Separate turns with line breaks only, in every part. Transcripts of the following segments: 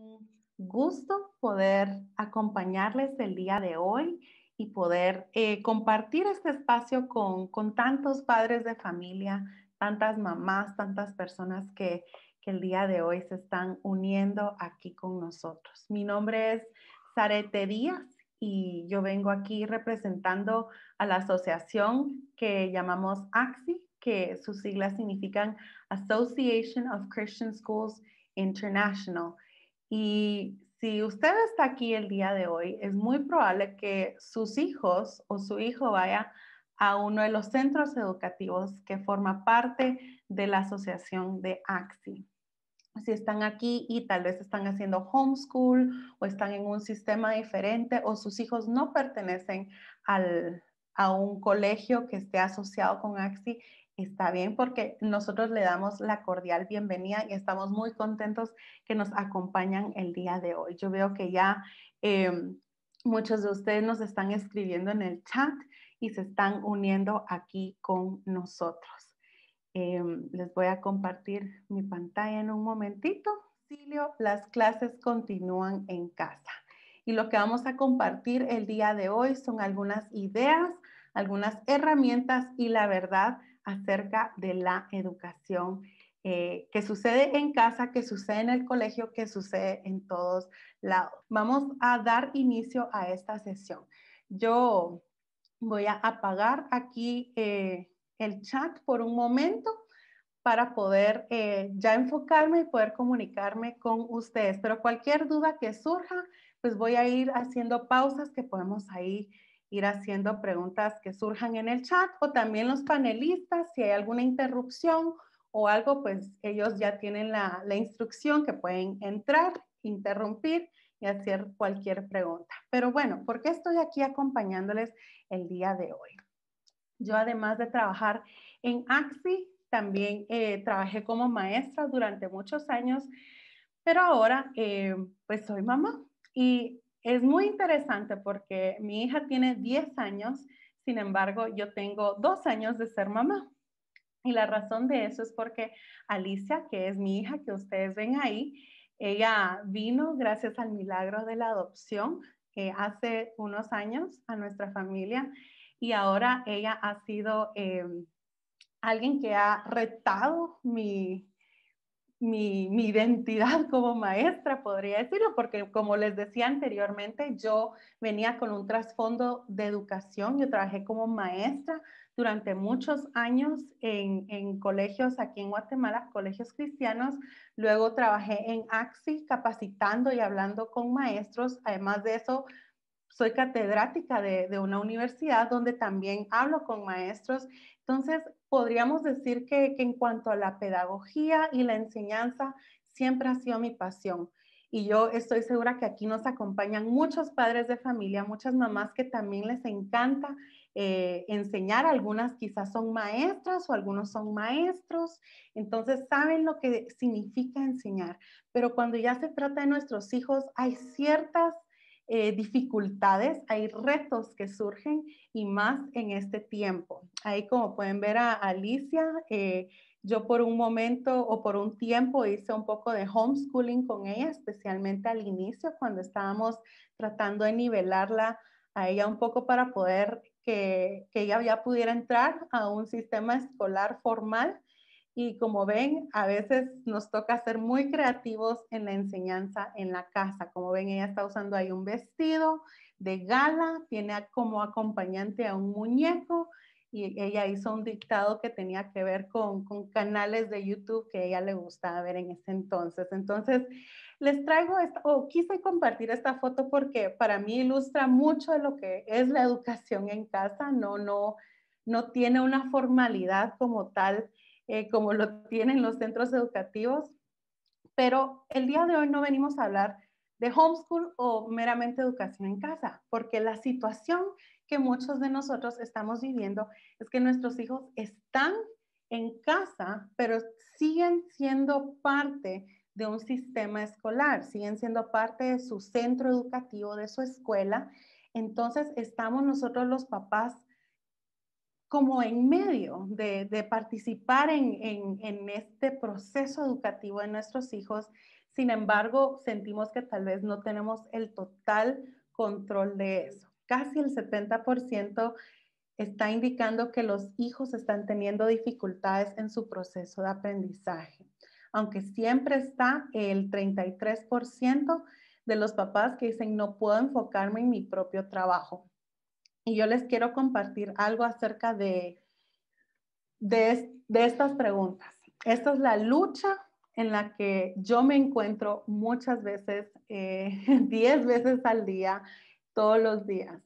un gusto poder acompañarles el día de hoy y poder eh, compartir este espacio con, con, tantos padres de familia, tantas mamás, tantas personas que, que, el día de hoy se están uniendo aquí con nosotros. Mi nombre es Sarete Díaz y yo vengo aquí representando a la asociación que llamamos AXI, que sus siglas significan Association of Christian Schools International. Y si usted está aquí el día de hoy, es muy probable que sus hijos o su hijo vaya a uno de los centros educativos que forma parte de la asociación de AXI. Si están aquí y tal vez están haciendo homeschool o están en un sistema diferente o sus hijos no pertenecen al, a un colegio que esté asociado con AXI, está bien porque nosotros le damos la cordial bienvenida y estamos muy contentos que nos acompañan el día de hoy. Yo veo que ya em, muchos de ustedes nos están escribiendo en el chat y se están uniendo aquí con nosotros. Em, les voy a compartir mi pantalla en un momentito. Silio, las clases continúan en casa. Y lo que vamos a compartir el día de hoy son algunas ideas, algunas herramientas y la verdad acerca de la educación eh, que sucede en casa, que sucede en el colegio, que sucede en todos lados. Vamos a dar inicio a esta sesión. Yo voy a apagar aquí eh, el chat por un momento para poder eh, ya enfocarme y poder comunicarme con ustedes. Pero cualquier duda que surja, pues voy a ir haciendo pausas que podemos ahí ir haciendo preguntas que surjan en el chat o también los panelistas, si hay alguna interrupción o algo, pues ellos ya tienen la, la instrucción que pueden entrar, interrumpir y hacer cualquier pregunta. Pero bueno, ¿por qué estoy aquí acompañándoles el día de hoy? Yo además de trabajar en AXI, también eh, trabajé como maestra durante muchos años, pero ahora eh, pues soy mamá y es muy interesante porque mi hija tiene 10 años, sin embargo, yo tengo dos años de ser mamá. Y la razón de eso es porque Alicia, que es mi hija que ustedes ven ahí, ella vino gracias al milagro de la adopción que eh, hace unos años a nuestra familia y ahora ella ha sido eh, alguien que ha retado mi, mi, identidad como maestra, podría decirlo, porque como les decía anteriormente, yo venía con un trasfondo de educación, yo trabajé como maestra durante muchos años en colegios aquí en Guatemala, colegios cristianos, luego trabajé en AXI capacitando y hablando con maestros, además de eso soy catedrática de, una universidad donde también hablo con maestros. Entonces, podríamos decir que, en cuanto a la pedagogía y la enseñanza, siempre ha sido mi pasión. Y yo estoy segura que aquí nos acompañan muchos padres de familia, muchas mamás que también les encanta eh, enseñar. Algunas quizás son maestras o algunos son maestros. Entonces saben lo que significa enseñar. Pero cuando ya se trata de nuestros hijos, hay ciertas eh, dificultades, hay retos que surgen y más en este tiempo. Ahí como pueden ver a Alicia, eh, yo por un momento o por un tiempo hice un poco de homeschooling con ella, especialmente al inicio cuando estábamos tratando de nivelarla a ella un poco para poder que, que ella ya pudiera entrar a un sistema escolar formal y como ven, a veces nos toca ser muy creativos en la enseñanza en la casa. Como ven, ella está usando ahí un vestido de gala, tiene como acompañante a un muñeco y ella hizo un dictado que tenía que ver con, canales de YouTube que a ella le gustaba ver en ese entonces. Entonces, les traigo, o quise compartir esta foto porque para mí ilustra mucho lo que es la educación en casa. No, no, no tiene una formalidad como tal eh, como lo tienen los centros educativos. Pero el día de hoy no venimos a hablar de homeschool o meramente educación en casa, porque la situación que muchos de nosotros estamos viviendo es que nuestros hijos están en casa, pero siguen siendo parte de un sistema escolar, siguen siendo parte de su centro educativo, de su escuela. Entonces estamos nosotros los papás como en medio de, participar en, este proceso educativo de nuestros hijos. Sin embargo, sentimos que tal vez no tenemos el total control de eso. Casi el 70% está indicando que los hijos están teniendo dificultades en su proceso de aprendizaje, aunque siempre está el 33% de los papás que dicen no puedo enfocarme en mi propio trabajo, y yo les quiero compartir algo acerca de, de, estas preguntas. Esta es la lucha en la que yo me encuentro muchas veces, 10 eh, veces al día, todos los días.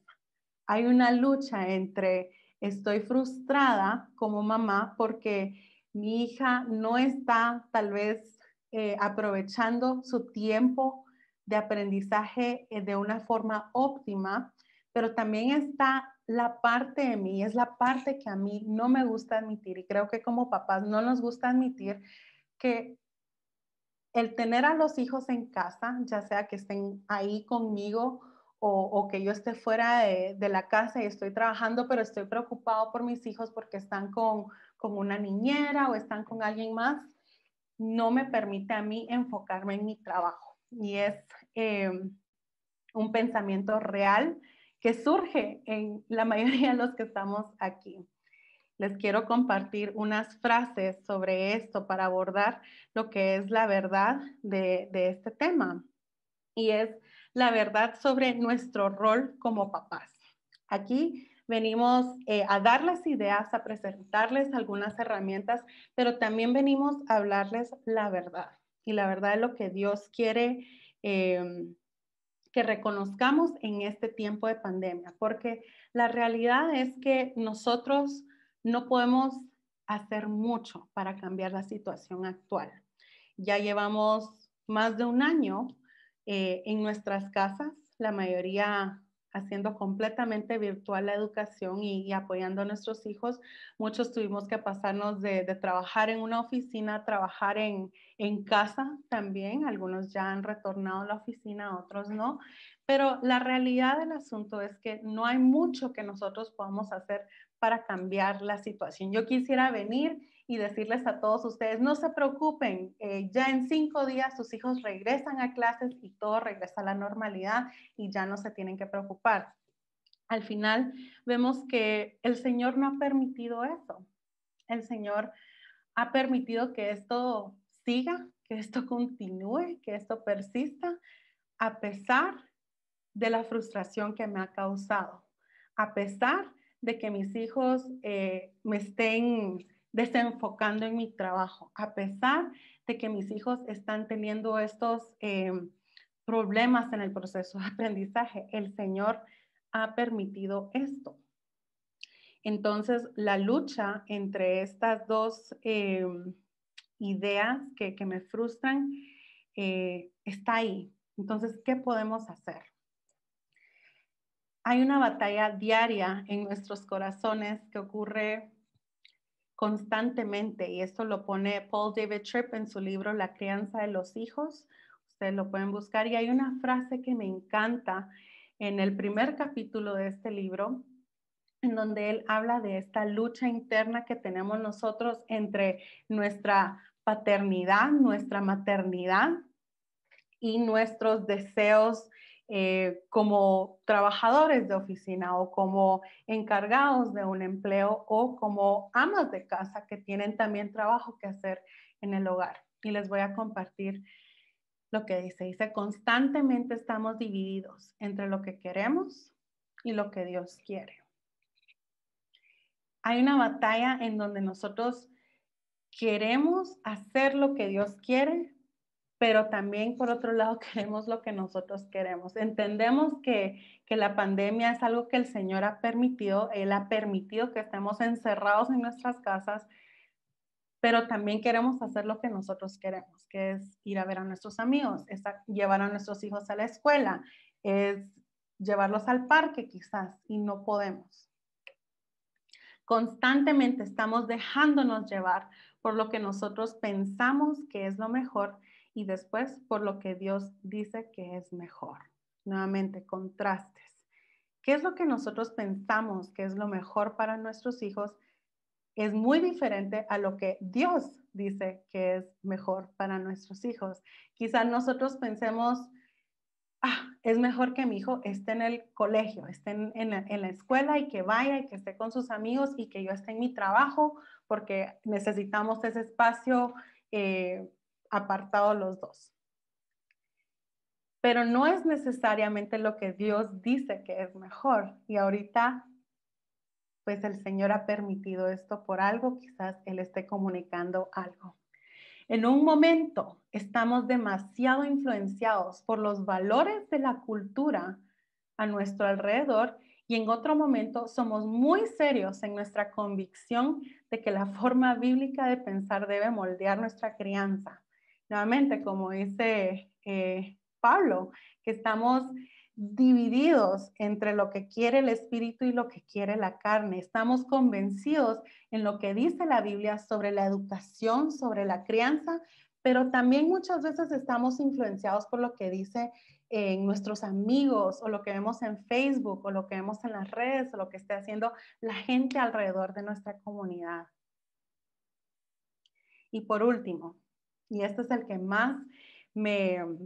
Hay una lucha entre estoy frustrada como mamá porque mi hija no está tal vez eh, aprovechando su tiempo de aprendizaje eh, de una forma óptima pero también está la parte de mí, es la parte que a mí no me gusta admitir y creo que como papás no nos gusta admitir que el tener a los hijos en casa, ya sea que estén ahí conmigo o, que yo esté fuera de, la casa y estoy trabajando, pero estoy preocupado por mis hijos porque están con, una niñera o están con alguien más, no me permite a mí enfocarme en mi trabajo. Y es eh, un pensamiento real que surge en la mayoría de los que estamos aquí. Les quiero compartir unas frases sobre esto para abordar lo que es la verdad de, este tema. Y es la verdad sobre nuestro rol como papás. Aquí venimos eh, a dar las ideas, a presentarles algunas herramientas, pero también venimos a hablarles la verdad. Y la verdad es lo que Dios quiere eh, que reconozcamos en este tiempo de pandemia, porque la realidad es que nosotros no podemos hacer mucho para cambiar la situación actual. Ya llevamos más de un año eh, en nuestras casas, la mayoría haciendo completamente virtual la educación y, apoyando a nuestros hijos. Muchos tuvimos que pasarnos de, trabajar en una oficina a trabajar en, casa también. Algunos ya han retornado a la oficina, otros no. Pero la realidad del asunto es que no hay mucho que nosotros podamos hacer para cambiar la situación. Yo quisiera venir y decirles a todos ustedes, no se preocupen, eh, ya en cinco días sus hijos regresan a clases y todo regresa a la normalidad y ya no se tienen que preocupar. Al final vemos que el Señor no ha permitido eso. El Señor ha permitido que esto siga, que esto continúe, que esto persista, a pesar de la frustración que me ha causado, a pesar de que mis hijos eh, me estén desenfocando en mi trabajo, a pesar de que mis hijos están teniendo estos eh, problemas en el proceso de aprendizaje. El Señor ha permitido esto. Entonces, la lucha entre estas dos eh, ideas que, me frustran eh, está ahí. Entonces, ¿qué podemos hacer? Hay una batalla diaria en nuestros corazones que ocurre constantemente y esto lo pone Paul David Tripp en su libro La crianza de los hijos. Ustedes lo pueden buscar y hay una frase que me encanta en el primer capítulo de este libro en donde él habla de esta lucha interna que tenemos nosotros entre nuestra paternidad, nuestra maternidad y nuestros deseos eh, como trabajadores de oficina o como encargados de un empleo o como amas de casa que tienen también trabajo que hacer en el hogar. Y les voy a compartir lo que dice. Dice, constantemente estamos divididos entre lo que queremos y lo que Dios quiere. Hay una batalla en donde nosotros queremos hacer lo que Dios quiere, pero también por otro lado queremos lo que nosotros queremos. Entendemos que, la pandemia es algo que el Señor ha permitido, Él ha permitido que estemos encerrados en nuestras casas, pero también queremos hacer lo que nosotros queremos, que es ir a ver a nuestros amigos, llevar a nuestros hijos a la escuela, es llevarlos al parque quizás, y no podemos. Constantemente estamos dejándonos llevar por lo que nosotros pensamos que es lo mejor y después por lo que Dios dice que es mejor. Nuevamente, contrastes. ¿Qué es lo que nosotros pensamos que es lo mejor para nuestros hijos? Es muy diferente a lo que Dios dice que es mejor para nuestros hijos. Quizás nosotros pensemos, ah, es mejor que mi hijo esté en el colegio, esté en, la, escuela y que vaya y que esté con sus amigos y que yo esté en mi trabajo porque necesitamos ese espacio eh, apartado los dos. Pero no es necesariamente lo que Dios dice que es mejor. Y ahorita, pues el Señor ha permitido esto por algo, quizás Él esté comunicando algo. En un momento estamos demasiado influenciados por los valores de la cultura a nuestro alrededor y en otro momento somos muy serios en nuestra convicción de que la forma bíblica de pensar debe moldear nuestra crianza nuevamente, como dice eh, Pablo, que estamos divididos entre lo que quiere el espíritu y lo que quiere la carne. Estamos convencidos en lo que dice la Biblia sobre la educación, sobre la crianza, pero también muchas veces estamos influenciados por lo que dice eh, nuestros amigos o lo que vemos en Facebook o lo que vemos en las redes o lo que esté haciendo la gente alrededor de nuestra comunidad. Y por último, y este es el que más me, mm,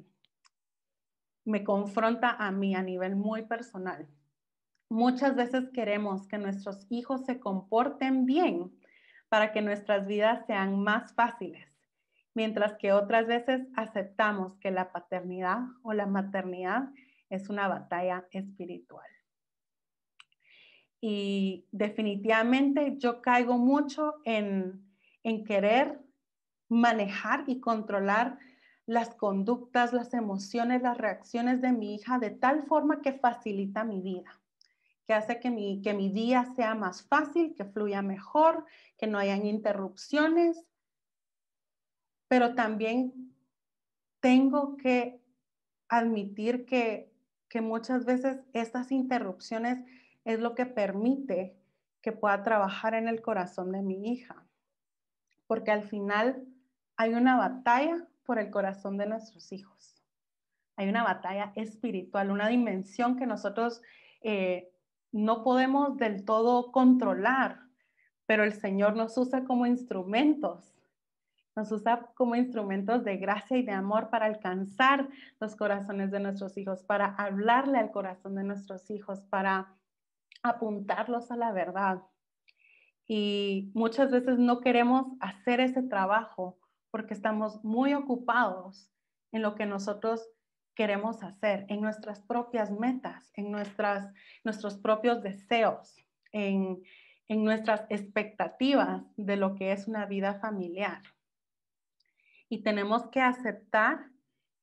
me confronta a mí a nivel muy personal. Muchas veces queremos que nuestros hijos se comporten bien para que nuestras vidas sean más fáciles, mientras que otras veces aceptamos que la paternidad o la maternidad es una batalla espiritual. Y definitivamente yo caigo mucho en, en querer manejar y controlar las conductas, las emociones, las reacciones de mi hija de tal forma que facilita mi vida, que hace que mi, que mi día sea más fácil, que fluya mejor, que no hayan interrupciones, pero también tengo que admitir que, que muchas veces estas interrupciones es lo que permite que pueda trabajar en el corazón de mi hija, porque al final hay una batalla por el corazón de nuestros hijos. Hay una batalla espiritual, una dimensión que nosotros eh, no podemos del todo controlar, pero el Señor nos usa como instrumentos nos usa como instrumentos de gracia y de amor para alcanzar los corazones de nuestros hijos, para hablarle al corazón de nuestros hijos, para apuntarlos a la verdad. Y muchas veces no queremos hacer ese trabajo porque estamos muy ocupados en lo que nosotros queremos hacer, en nuestras propias metas, en nuestras, nuestros propios deseos, en, en nuestras expectativas de lo que es una vida familiar. Y tenemos que aceptar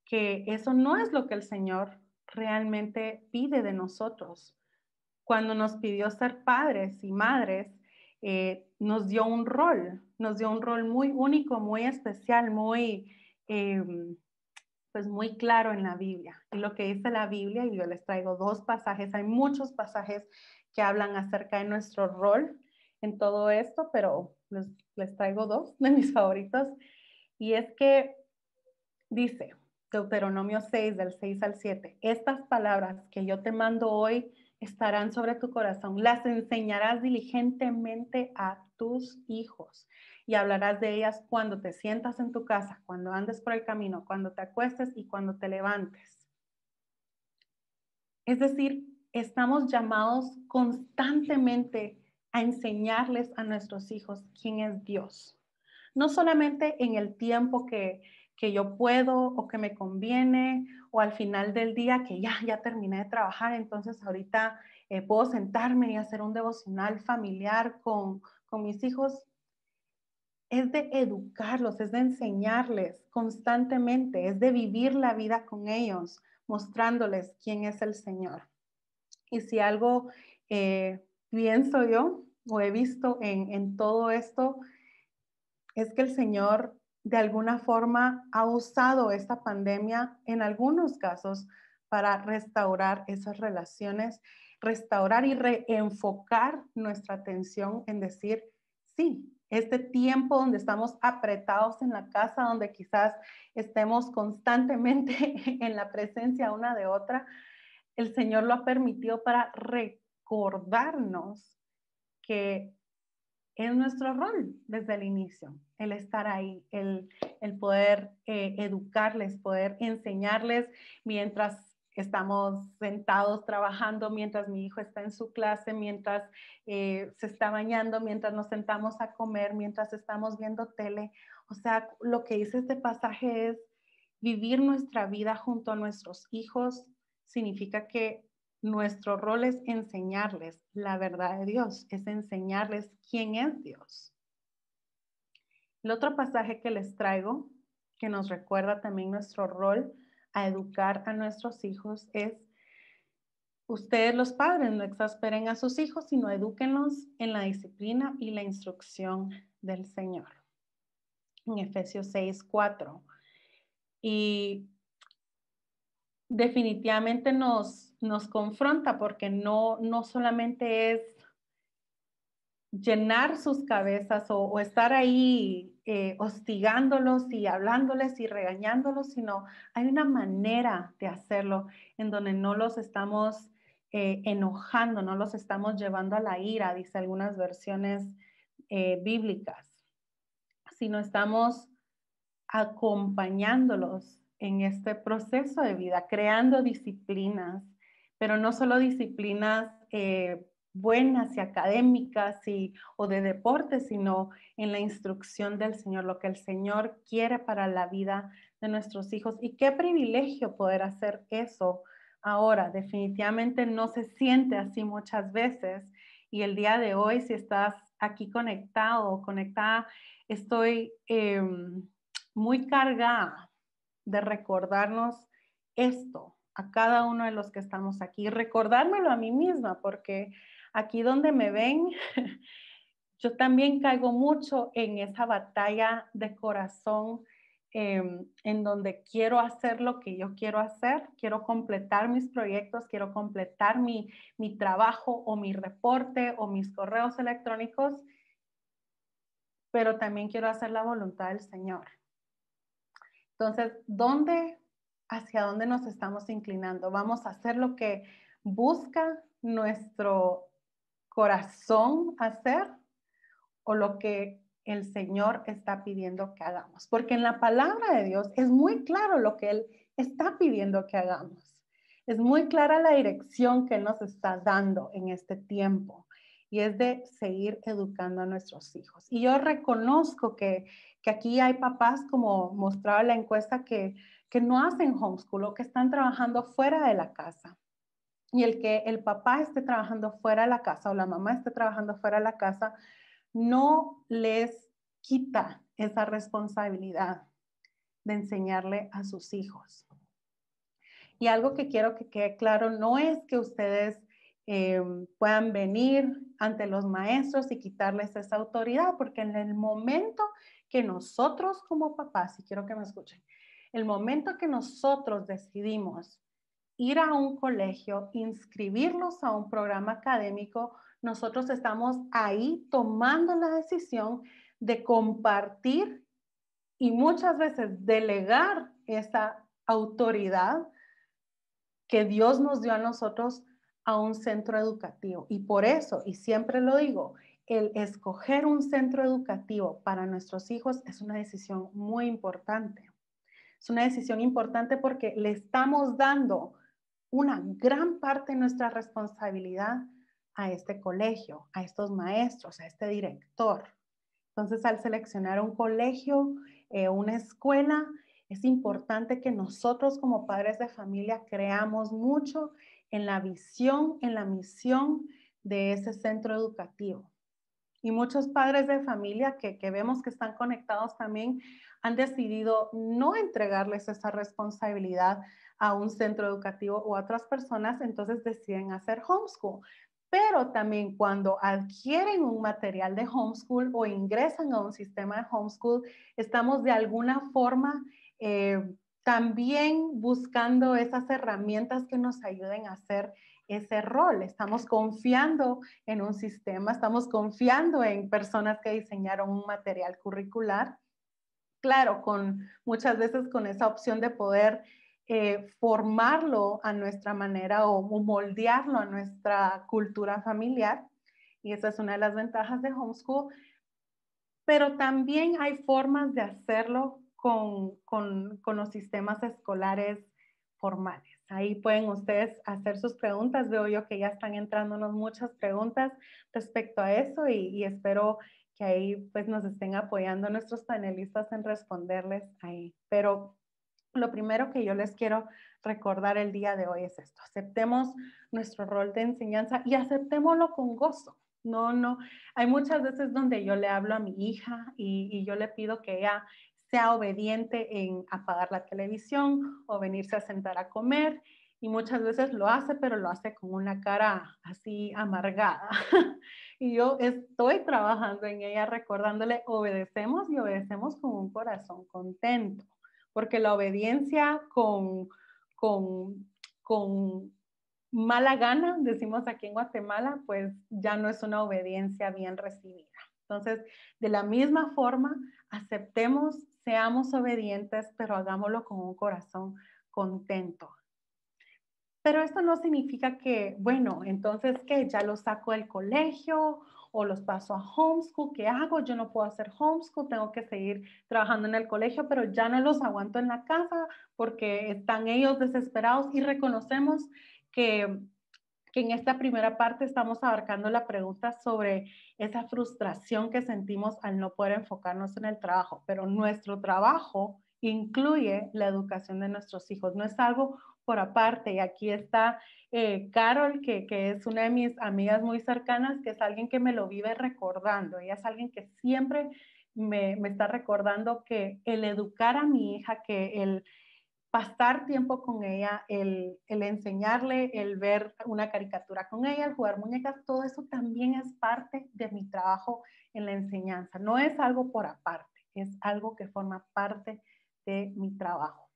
que eso no es lo que el Señor realmente pide de nosotros. Cuando nos pidió ser padres y madres, eh, nos dio un rol, nos dio un rol muy único, muy especial, muy, em, pues muy claro en la Biblia. Y lo que dice la Biblia, y yo les traigo dos pasajes, hay muchos pasajes que hablan acerca de nuestro rol en todo esto, pero les, les traigo dos de mis favoritos. Y es que dice Deuteronomio 6, del 6 al 7, estas palabras que yo te mando hoy estarán sobre tu corazón, las enseñarás diligentemente a tus hijos y hablarás de ellas cuando te sientas en tu casa, cuando andes por el camino, cuando te acuestes y cuando te levantes. Es decir, estamos llamados constantemente a enseñarles a nuestros hijos quién es Dios. No solamente en el tiempo que, que yo puedo o que me conviene o al final del día que ya, ya terminé de trabajar, entonces ahorita eh, puedo sentarme y hacer un devocional familiar con, mis hijos. Es de educarlos, es de enseñarles constantemente, es de vivir la vida con ellos, mostrándoles quién es el Señor. Y si algo eh, pienso yo o he visto en, en todo esto, es que el Señor de alguna forma ha usado esta pandemia en algunos casos para restaurar esas relaciones, restaurar y reenfocar nuestra atención en decir, sí, este tiempo donde estamos apretados en la casa, donde quizás estemos constantemente en la presencia una de otra, el Señor lo ha permitido para recordarnos que es nuestro rol desde el inicio, el estar ahí, el, poder eh, educarles, poder enseñarles mientras estamos sentados trabajando mientras mi hijo está en su clase, mientras eh, se está bañando, mientras nos sentamos a comer, mientras estamos viendo tele. O sea, lo que dice este pasaje es vivir nuestra vida junto a nuestros hijos significa que nuestro rol es enseñarles la verdad de Dios, es enseñarles quién es Dios. El otro pasaje que les traigo, que nos recuerda también nuestro rol a educar a nuestros hijos, es ustedes los padres no exasperen a sus hijos, sino edúquenlos en la disciplina y la instrucción del Señor. En Efesios 6, 4. Y definitivamente nos, nos confronta porque no, no solamente es llenar sus cabezas o, o estar ahí eh, hostigándolos y hablándoles y regañándolos, sino hay una manera de hacerlo en donde no los estamos eh, enojando, no los estamos llevando a la ira, dice algunas versiones eh, bíblicas, sino estamos acompañándolos en este proceso de vida, creando disciplinas, pero no solo disciplinas buenas y académicas y, o de deporte, sino en la instrucción del Señor, lo que el Señor quiere para la vida de nuestros hijos. Y qué privilegio poder hacer eso ahora. Definitivamente no se siente así muchas veces. Y el día de hoy, si estás aquí conectado o conectada, estoy em, muy cargada de recordarnos esto a cada uno de los que estamos aquí, recordármelo a mí misma, porque aquí donde me ven, yo también caigo mucho en esa batalla de corazón em, en donde quiero hacer lo que yo quiero hacer, quiero completar mis proyectos, quiero completar mi, mi trabajo o mi reporte o mis correos electrónicos, pero también quiero hacer la voluntad del Señor. Entonces, ¿dónde, hacia dónde nos estamos inclinando? ¿Vamos a hacer lo que busca nuestro corazón hacer o lo que el Señor está pidiendo que hagamos. Porque en la palabra de Dios es muy claro lo que Él está pidiendo que hagamos. Es muy clara la dirección que nos está dando en este tiempo y es de seguir educando a nuestros hijos. Y yo reconozco que, aquí hay papás, como mostraba la encuesta, que, que no hacen homeschool o que están trabajando fuera de la casa y el que el papá esté trabajando fuera de la casa o la mamá esté trabajando fuera de la casa no les quita esa responsabilidad de enseñarle a sus hijos. Y algo que quiero que quede claro no es que ustedes eh, puedan venir ante los maestros y quitarles esa autoridad, porque en el momento que nosotros como papás, si quiero que me escuchen, el momento que nosotros decidimos ir a un colegio, inscribirlos a un programa académico, nosotros estamos ahí tomando la decisión de compartir y muchas veces delegar esa autoridad que Dios nos dio a nosotros a un centro educativo. Y por eso, y siempre lo digo, el escoger un centro educativo para nuestros hijos es una decisión muy importante. Es una decisión importante porque le estamos dando una gran parte de nuestra responsabilidad a este colegio, a estos maestros, a este director. Entonces, al seleccionar un colegio, eh, una escuela, es importante que nosotros como padres de familia creamos mucho en la visión, en la misión de ese centro educativo y muchos padres de familia que, vemos que están conectados también han decidido no entregarles esa responsabilidad a un centro educativo o a otras personas, entonces deciden hacer homeschool. Pero también cuando adquieren un material de homeschool o ingresan a un sistema de homeschool, estamos de alguna forma eh, también buscando esas herramientas que nos ayuden a hacer ese rol. Estamos confiando en un sistema, estamos confiando en personas que diseñaron un material curricular. Claro, con muchas veces con esa opción de poder eh, formarlo a nuestra manera o, moldearlo a nuestra cultura familiar. Y esa es una de las ventajas de homeschool. Pero también hay formas de hacerlo con los sistemas escolares formales. Ahí pueden ustedes hacer sus preguntas. Veo yo que ya están entrándonos muchas preguntas respecto a eso y, espero que ahí pues nos estén apoyando nuestros panelistas en responderles ahí. Pero lo primero que yo les quiero recordar el día de hoy es esto. Aceptemos nuestro rol de enseñanza y aceptémoslo con gozo. No, no. Hay muchas veces donde yo le hablo a mi hija y, y yo le pido que ella sea obediente en apagar la televisión o venirse a sentar a comer. Y muchas veces lo hace, pero lo hace con una cara así amargada. y yo estoy trabajando en ella recordándole, obedecemos y obedecemos con un corazón contento, porque la obediencia con, con, con mala gana, decimos aquí en Guatemala, pues ya no es una obediencia bien recibida. Entonces, de la misma forma, aceptemos seamos obedientes, pero hagámoslo con un corazón contento. Pero esto no significa que, bueno, entonces que ya los saco del colegio o los paso a homeschool, ¿qué hago? Yo no puedo hacer homeschool, tengo que seguir trabajando en el colegio, pero ya no los aguanto en la casa porque están ellos desesperados y reconocemos que que en esta primera parte estamos abarcando la pregunta sobre esa frustración que sentimos al no poder enfocarnos en el trabajo, pero nuestro trabajo incluye la educación de nuestros hijos, no es algo por aparte. Y aquí está eh, Carol, que, es una de mis amigas muy cercanas, que es alguien que me lo vive recordando. Ella es alguien que siempre me está recordando que el educar a mi hija, que el pasar tiempo con ella, el, enseñarle, el ver una caricatura con ella, el jugar muñecas, todo eso también es parte de mi trabajo en la enseñanza. No es algo por aparte, es algo que forma parte de mi trabajo.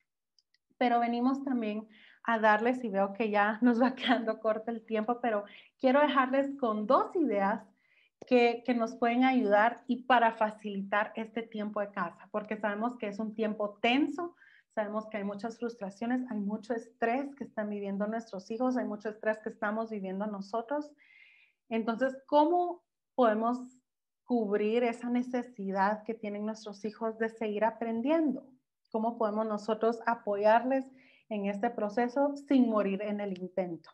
Pero venimos también a darles, y veo que ya nos va quedando corto el tiempo, pero quiero dejarles con dos ideas que, nos pueden ayudar y para facilitar este tiempo de casa, porque sabemos que es un tiempo tenso, Sabemos que hay muchas frustraciones, hay mucho estrés que están viviendo nuestros hijos, hay mucho estrés que estamos viviendo nosotros. Entonces, ¿cómo podemos cubrir esa necesidad que tienen nuestros hijos de seguir aprendiendo? ¿Cómo podemos nosotros apoyarles en este proceso sin morir en el intento?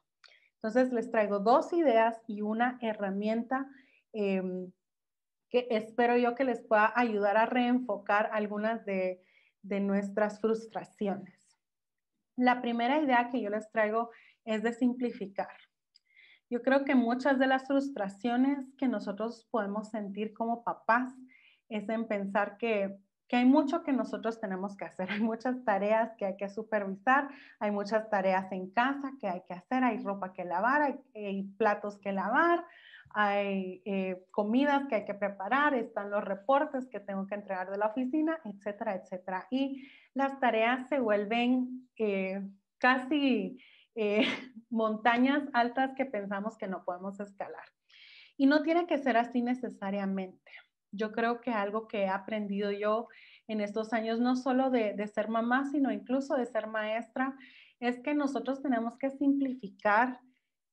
Entonces, les traigo dos ideas y una herramienta eh, que espero yo que les pueda ayudar a reenfocar algunas de de nuestras frustraciones. La primera idea que yo les traigo es de simplificar. Yo creo que muchas de las frustraciones que nosotros podemos sentir como papás es en pensar que, hay mucho que nosotros tenemos que hacer, hay muchas tareas que hay que supervisar, hay muchas tareas en casa que hay que hacer, hay ropa que lavar, hay platos que lavar, hay eh, comidas que hay que preparar, están los reportes que tengo que entregar de la oficina, etcétera, etcétera. Y las tareas se vuelven eh, casi eh, montañas altas que pensamos que no podemos escalar. Y no tiene que ser así necesariamente. Yo creo que algo que he aprendido yo en estos años, no solo de ser mamá, sino incluso de ser maestra, es que nosotros tenemos que simplificar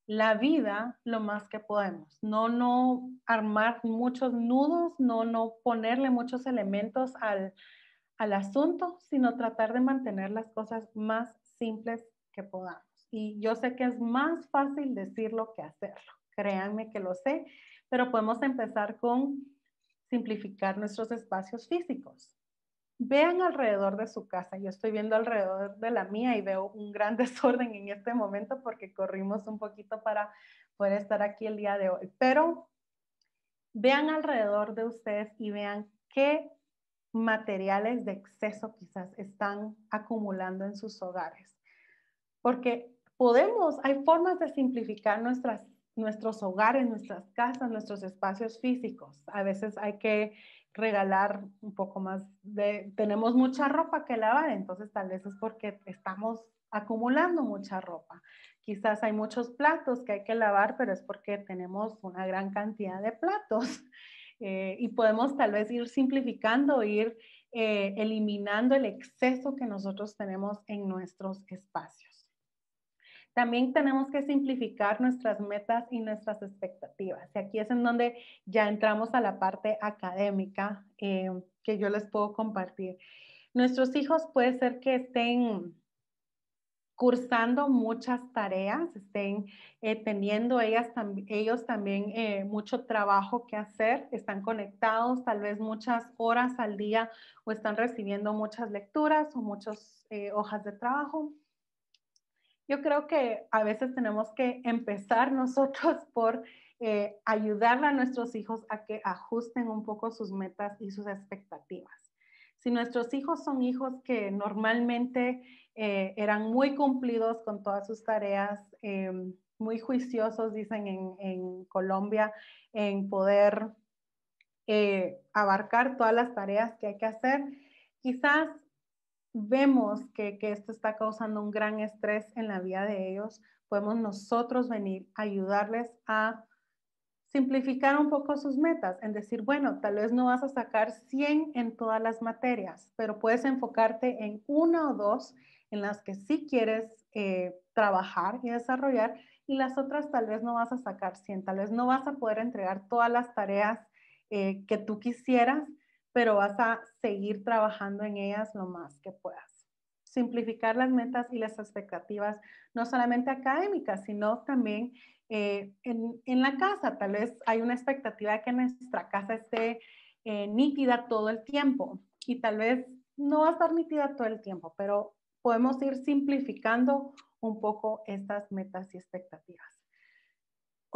la vida lo más que podemos. No, no armar muchos nudos, no, no ponerle muchos elementos al, al asunto, sino tratar de mantener las cosas más simples que podamos. Y yo sé que es más fácil decirlo que hacerlo. Créanme que lo sé, pero podemos empezar con simplificar nuestros espacios físicos. Vean alrededor de su casa. Yo estoy viendo alrededor de la mía y veo un gran desorden en este momento porque corrimos un poquito para poder estar aquí el día de hoy. Pero vean alrededor de ustedes y vean qué materiales de exceso quizás están acumulando en sus hogares. Porque podemos, hay formas de simplificar nuestras, nuestros hogares, nuestras casas, nuestros espacios físicos. A veces hay que regalar un poco más de, tenemos mucha ropa que lavar, entonces tal vez es porque estamos acumulando mucha ropa. Quizás hay muchos platos que hay que lavar, pero es porque tenemos una gran cantidad de platos eh, y podemos tal vez ir simplificando, ir eh, eliminando el exceso que nosotros tenemos en nuestros espacios. También tenemos que simplificar nuestras metas y nuestras expectativas. Y aquí es en donde ya entramos a la parte académica eh, que yo les puedo compartir. Nuestros hijos puede ser que estén cursando muchas tareas, estén eh, teniendo ellas ellos también eh, mucho trabajo que hacer, están conectados tal vez muchas horas al día o están recibiendo muchas lecturas o muchas hojas de trabajo. Yo creo que a veces tenemos que empezar nosotros por eh, ayudarle a nuestros hijos a que ajusten un poco sus metas y sus expectativas. Si nuestros hijos son hijos que normalmente eh, eran muy cumplidos con todas sus tareas, eh, muy juiciosos, dicen en Colombia, en poder eh, abarcar todas las tareas que hay que hacer, quizás vemos que, esto está causando un gran estrés en la vida de ellos, podemos nosotros venir a ayudarles a simplificar un poco sus metas, en decir, bueno, tal vez no vas a sacar 100 en todas las materias, pero puedes enfocarte en una o dos en las que sí quieres eh, trabajar y desarrollar y las otras tal vez no vas a sacar 100, tal vez no vas a poder entregar todas las tareas eh, que tú quisieras, pero vas a seguir trabajando en ellas lo más que puedas. Simplificar las metas y las expectativas, no solamente académicas, sino también eh, en, en, la casa. Tal vez hay una expectativa de que nuestra casa esté eh, nítida todo el tiempo y tal vez no va a estar nítida todo el tiempo, pero podemos ir simplificando un poco estas metas y expectativas.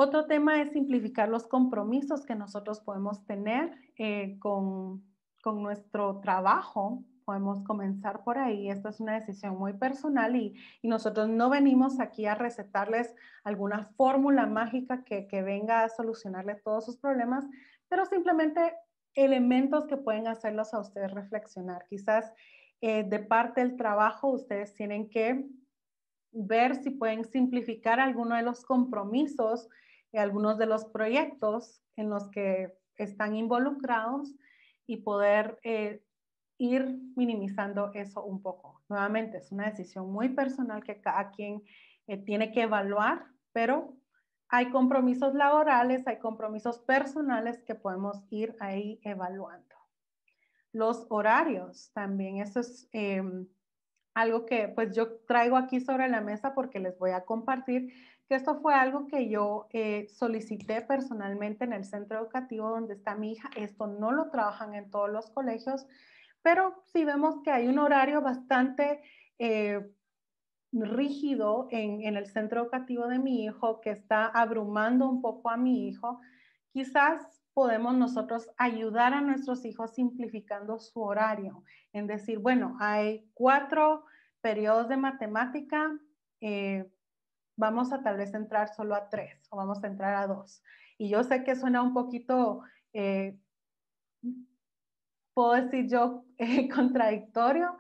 Otro tema es simplificar los compromisos que nosotros podemos tener eh, con con nuestro trabajo, podemos comenzar por ahí. Esta es una decisión muy personal y, nosotros no venimos aquí a recetarles alguna fórmula mágica que, venga a solucionarle todos sus problemas, pero simplemente elementos que pueden hacerlos a ustedes reflexionar. Quizás eh, de parte del trabajo ustedes tienen que ver si pueden simplificar alguno de los compromisos y eh, algunos de los proyectos en los que están involucrados y poder eh, ir minimizando eso un poco. Nuevamente, es una decisión muy personal que cada quien eh, tiene que evaluar, pero hay compromisos laborales, hay compromisos personales que podemos ir ahí evaluando. Los horarios también, eso es em, algo que pues yo traigo aquí sobre la mesa porque les voy a compartir que esto fue algo que yo eh, solicité personalmente en el centro educativo donde está mi hija. Esto no lo trabajan en todos los colegios, pero si vemos que hay un horario bastante eh, rígido en, el centro educativo de mi hijo que está abrumando un poco a mi hijo. Quizás podemos nosotros ayudar a nuestros hijos simplificando su horario, en decir, bueno, hay cuatro periodos de matemática. Eh, vamos a tal vez entrar solo a tres o vamos a entrar a dos. Y yo sé que suena un poquito, eh, puedo decir yo, eh, contradictorio,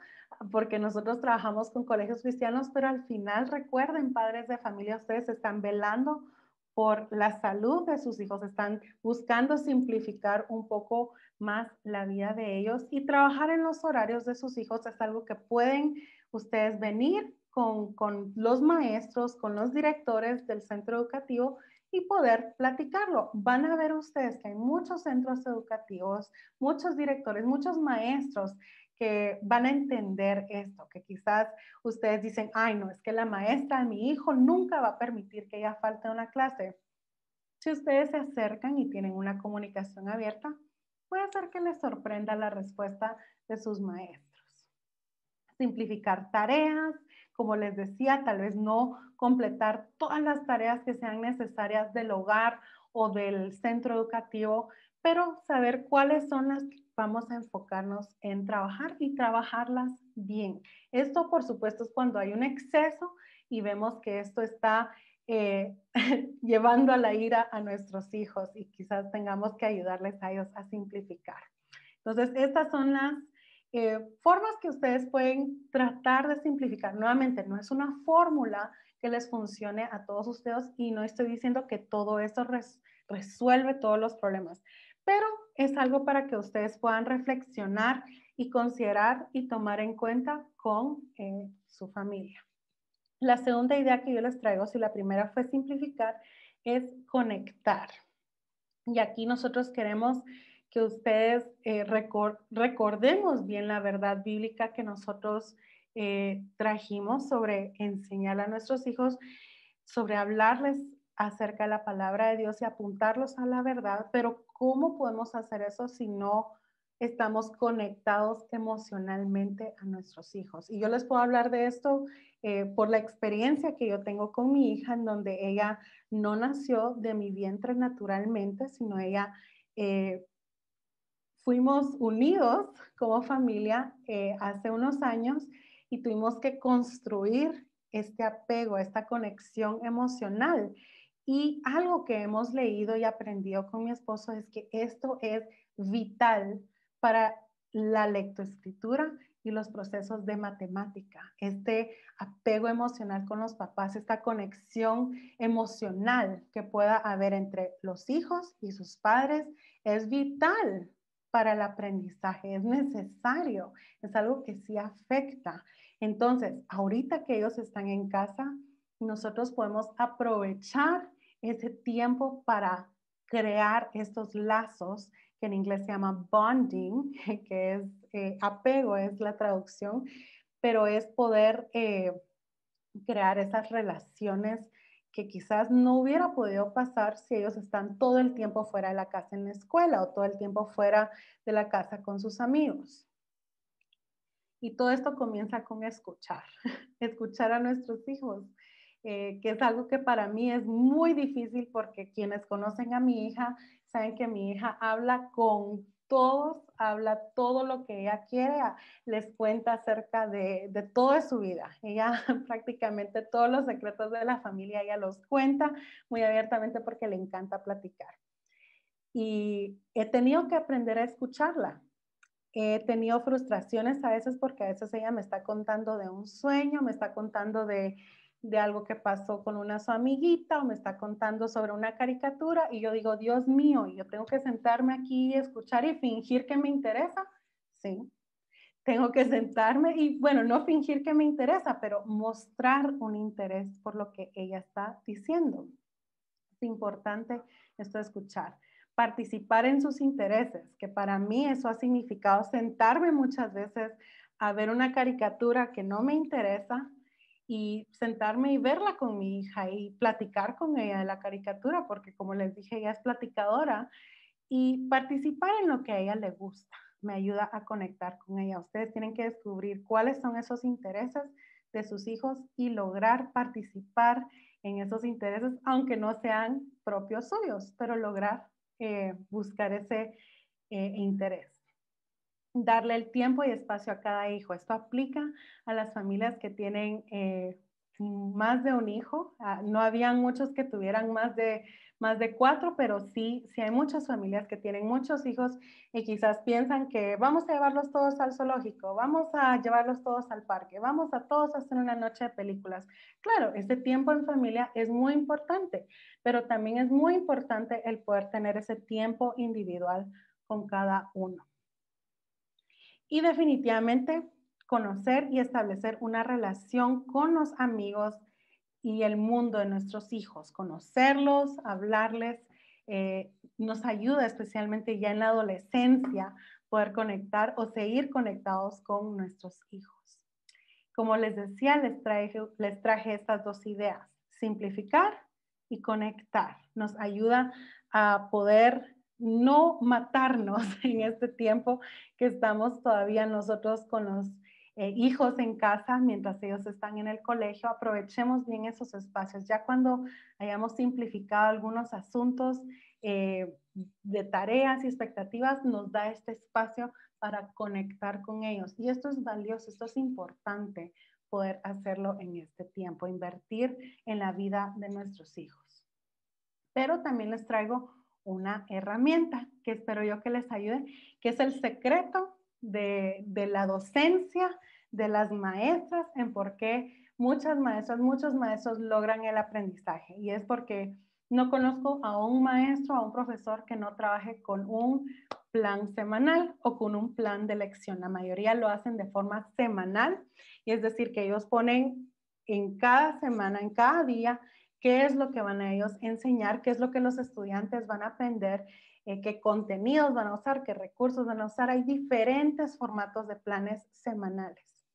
porque nosotros trabajamos con colegios cristianos, pero al final recuerden, padres de familia, ustedes están velando por la salud de sus hijos, están buscando simplificar un poco más la vida de ellos y trabajar en los horarios de sus hijos es algo que pueden ustedes venir con, los maestros, con los directores del centro educativo y poder platicarlo. Van a ver ustedes que hay muchos centros educativos, muchos directores, muchos maestros que van a entender esto, que quizás ustedes dicen, ay, no, es que la maestra de mi hijo nunca va a permitir que ella falte una clase. Si ustedes se acercan y tienen una comunicación abierta, puede ser que les sorprenda la respuesta de sus maestros. Simplificar tareas, como les decía, tal vez no completar todas las tareas que sean necesarias del hogar o del centro educativo, pero saber cuáles son las que vamos a enfocarnos en trabajar y trabajarlas bien. Esto, por supuesto, es cuando hay un exceso y vemos que esto está eh, llevando a la ira a nuestros hijos y quizás tengamos que ayudarles a ellos a simplificar. Entonces, estas son las eh, formas que ustedes pueden tratar de simplificar. Nuevamente, no es una fórmula que les funcione a todos ustedes y no estoy diciendo que todo eso resuelve todos los problemas, pero es algo para que ustedes puedan reflexionar y considerar y tomar en cuenta con eh, su familia. La segunda idea que yo les traigo, si la primera fue simplificar, es conectar. Y aquí nosotros queremos que ustedes eh, recordemos bien la verdad bíblica que nosotros eh, trajimos sobre enseñar a nuestros hijos, sobre hablarles acerca de la palabra de Dios y apuntarlos a la verdad, pero ¿cómo podemos hacer eso si no estamos conectados emocionalmente a nuestros hijos? Y yo les puedo hablar de esto eh, por la experiencia que yo tengo con mi hija, en donde ella no nació de mi vientre naturalmente, sino ella fuimos unidos como familia eh, hace unos años y tuvimos que construir este apego, esta conexión emocional. Y algo que hemos leído y aprendido con mi esposo es que esto es vital para la lectoescritura y los procesos de matemática, este apego emocional con los papás, esta conexión emocional que pueda haber entre los hijos y sus padres, es vital para el aprendizaje, es necesario, es algo que sí afecta. Entonces, ahorita que ellos están en casa, nosotros podemos aprovechar ese tiempo para crear estos lazos que en inglés se llama bonding, que es eh, apego, es la traducción, pero es poder eh, crear esas relaciones que quizás no hubiera podido pasar si ellos están todo el tiempo fuera de la casa en la escuela o todo el tiempo fuera de la casa con sus amigos. Y todo esto comienza con escuchar, escuchar a nuestros hijos, eh, que es algo que para mí es muy difícil porque quienes conocen a mi hija saben que mi hija habla con todos, habla todo lo que ella quiere, ah, les cuenta acerca de, de toda su vida. Ella prácticamente todos los secretos de la familia, ella los cuenta muy abiertamente porque le encanta platicar. Y he tenido que aprender a escucharla. He tenido frustraciones a veces porque a veces ella me está contando de un sueño, me está contando de, de algo que pasó con una su amiguita o me está contando sobre una caricatura y yo digo, Dios mío, yo tengo que sentarme aquí y escuchar y fingir que me interesa. Sí, tengo que sentarme y, bueno, no fingir que me interesa, pero mostrar un interés por lo que ella está diciendo. Es importante esto escuchar. Participar en sus intereses, que para mí eso ha significado sentarme muchas veces a ver una caricatura que no me interesa, y sentarme y verla con mi hija y platicar con ella de la caricatura, porque como les dije, ella es platicadora, y participar en lo que a ella le gusta. Me ayuda a conectar con ella. Ustedes tienen que descubrir cuáles son esos intereses de sus hijos y lograr participar en esos intereses, aunque no sean propios suyos, pero lograr eh, buscar ese eh, interés darle el tiempo y espacio a cada hijo. Esto aplica a las familias que tienen eh, más de un hijo. Ah, no habían muchos que tuvieran más de, más de cuatro, pero sí, si hay muchas familias que tienen muchos hijos y quizás piensan que vamos a llevarlos todos al zoológico, vamos a llevarlos todos al parque, vamos a todos a hacer una noche de películas. Claro, este tiempo en familia es muy importante, pero también es muy importante el poder tener ese tiempo individual con cada uno. Y definitivamente conocer y establecer una relación con los amigos y el mundo de nuestros hijos, conocerlos, hablarles, eh, nos ayuda especialmente ya en la adolescencia poder conectar o seguir conectados con nuestros hijos. Como les decía, les traje, les traje estas dos ideas, simplificar y conectar. Nos ayuda a poder no matarnos en este tiempo que estamos todavía nosotros con los eh, hijos en casa mientras ellos están en el colegio. Aprovechemos bien esos espacios. Ya cuando hayamos simplificado algunos asuntos eh, de tareas y expectativas, nos da este espacio para conectar con ellos. Y esto es valioso, esto es importante poder hacerlo en este tiempo, invertir en la vida de nuestros hijos. Pero también les traigo una herramienta que espero yo que les ayude, que es el secreto de, de la docencia, de las maestras, en por qué muchas maestras, muchos maestros logran el aprendizaje. Y es porque no conozco a un maestro, a un profesor que no trabaje con un plan semanal o con un plan de lección. La mayoría lo hacen de forma semanal, y es decir, que ellos ponen en cada semana, en cada día, qué es lo que van a ellos enseñar, qué es lo que los estudiantes van a aprender, eh, qué contenidos van a usar, qué recursos van a usar. Hay diferentes formatos de planes semanales.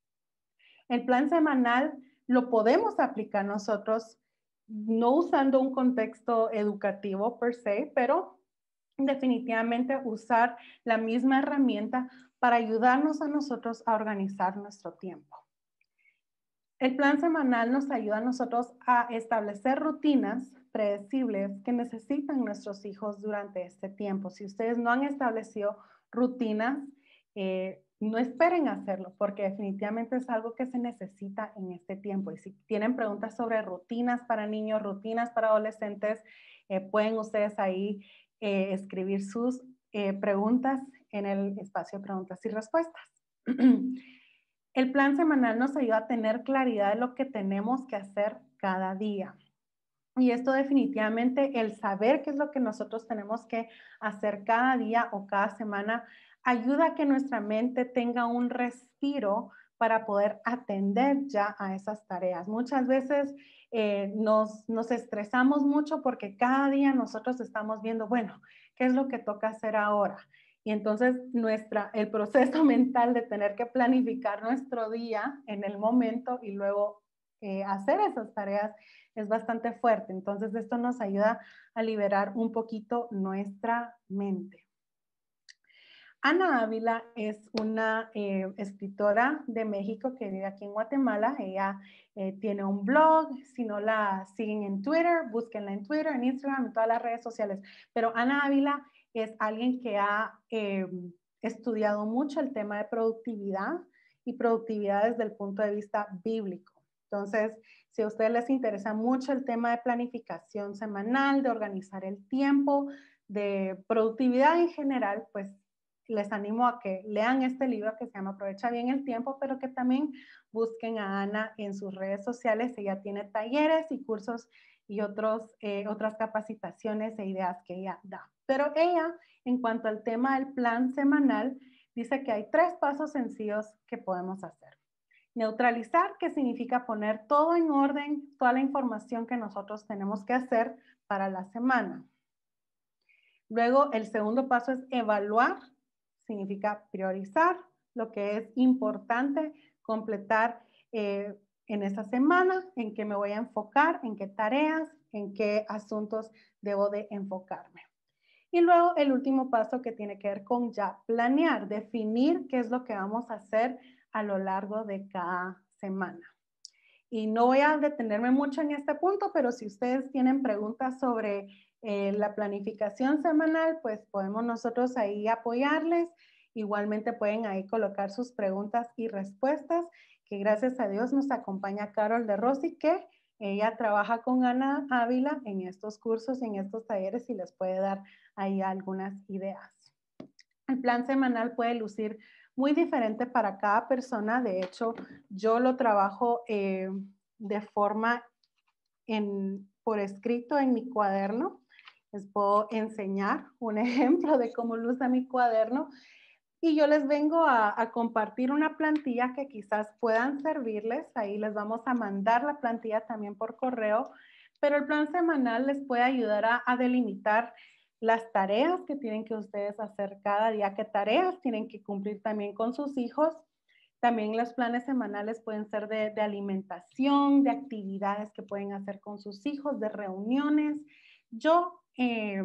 El plan semanal lo podemos aplicar nosotros no usando un contexto educativo per se, pero definitivamente usar la misma herramienta para ayudarnos a nosotros a organizar nuestro tiempo. El plan semanal nos ayuda a nosotros a establecer rutinas predecibles que necesitan nuestros hijos durante este tiempo. Si ustedes no han establecido rutinas, eh, no esperen hacerlo porque definitivamente es algo que se necesita en este tiempo. Y si tienen preguntas sobre rutinas para niños, rutinas para adolescentes, eh, pueden ustedes ahí eh, escribir sus preguntas en el espacio de preguntas y respuestas. El plan semanal nos ayuda a tener claridad de lo que tenemos que hacer cada día. Y esto definitivamente, el saber qué es lo que nosotros tenemos que hacer cada día o cada semana, ayuda a que nuestra mente tenga un respiro para poder atender ya a esas tareas. Muchas veces eh, nos, nos, estresamos mucho porque cada día nosotros estamos viendo, bueno, ¿qué es lo que toca hacer ahora? Y entonces nuestra, el proceso mental de tener que planificar nuestro día en el momento y luego eh, hacer esas tareas es bastante fuerte. Entonces esto nos ayuda a liberar un poquito nuestra mente. Ana Ávila es una eh, escritora de México que vive aquí en Guatemala. Ella eh, tiene un blog, si no la siguen en Twitter, búsquenla en Twitter, en Instagram, en todas las redes sociales. Pero Ana Ávila es alguien que ha eh, estudiado mucho el tema de productividad y productividad desde el punto de vista bíblico. Entonces, si a ustedes les interesa mucho el tema de planificación semanal, de organizar el tiempo, de productividad en general, pues les animo a que lean este libro que se llama Aprovecha bien el tiempo, pero que también busquen a Ana en sus redes sociales. Ella tiene talleres y cursos y otros, eh, otras capacitaciones e ideas que ella da. Pero ella, en cuanto al tema del plan semanal, dice que hay tres pasos sencillos que podemos hacer. Neutralizar, que significa poner todo en orden, toda la información que nosotros tenemos que hacer para la semana. Luego, el segundo paso es evaluar, significa priorizar lo que es importante, completar eh, en esta semana, en qué me voy a enfocar, en qué tareas, en qué asuntos debo de enfocarme. Y luego el último paso que tiene que ver con ya planear, definir qué es lo que vamos a hacer a lo largo de cada semana. Y no voy a detenerme mucho en este punto, pero si ustedes tienen preguntas sobre eh, la planificación semanal, pues podemos nosotros ahí apoyarles. Igualmente pueden ahí colocar sus preguntas y respuestas gracias a Dios nos acompaña Carol de Rossi, que ella trabaja con Ana Ávila en estos cursos, y en estos talleres y les puede dar ahí algunas ideas. El plan semanal puede lucir muy diferente para cada persona. De hecho, yo lo trabajo eh, de forma por escrito en mi cuaderno. Les puedo enseñar un ejemplo de cómo luce mi cuaderno y yo les vengo a, compartir una plantilla que quizás puedan servirles. Ahí les vamos a mandar la plantilla también por correo, pero el plan semanal les puede ayudar a, delimitar las tareas que tienen que ustedes hacer cada día, qué tareas tienen que cumplir también con sus hijos. También los planes semanales pueden ser de, alimentación, de actividades que pueden hacer con sus hijos, de reuniones. Yo eh,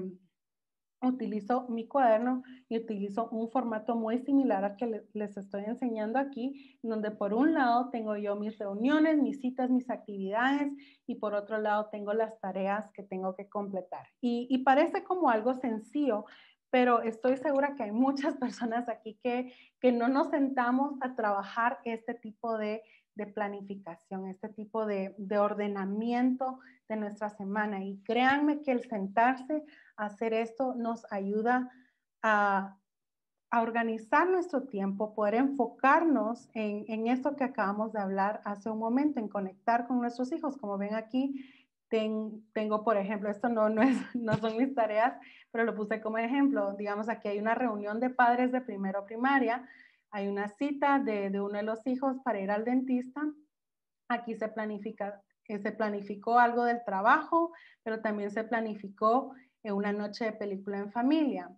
utilizo mi cuaderno y utilizo un formato muy similar al que les estoy enseñando aquí, donde por un lado tengo yo mis reuniones, mis citas, mis actividades y por otro lado tengo las tareas que tengo que completar. Y, parece como algo sencillo, pero estoy segura que hay muchas personas aquí que no nos sentamos a trabajar este tipo de de planificación, este tipo de, ordenamiento de nuestra semana. Y créanme que el sentarse a hacer esto nos ayuda a, organizar nuestro tiempo, poder enfocarnos en, en, esto que acabamos de hablar hace un momento, en conectar con nuestros hijos. Como ven aquí, tengo, por ejemplo, esto no, no, no son mis tareas, pero lo puse como ejemplo. Digamos, aquí hay una reunión de padres de primero primaria hay una cita de, uno de los hijos para ir al dentista. Aquí se, planifica, eh, se planificó algo del trabajo, pero también se planificó eh, una noche de película en familia.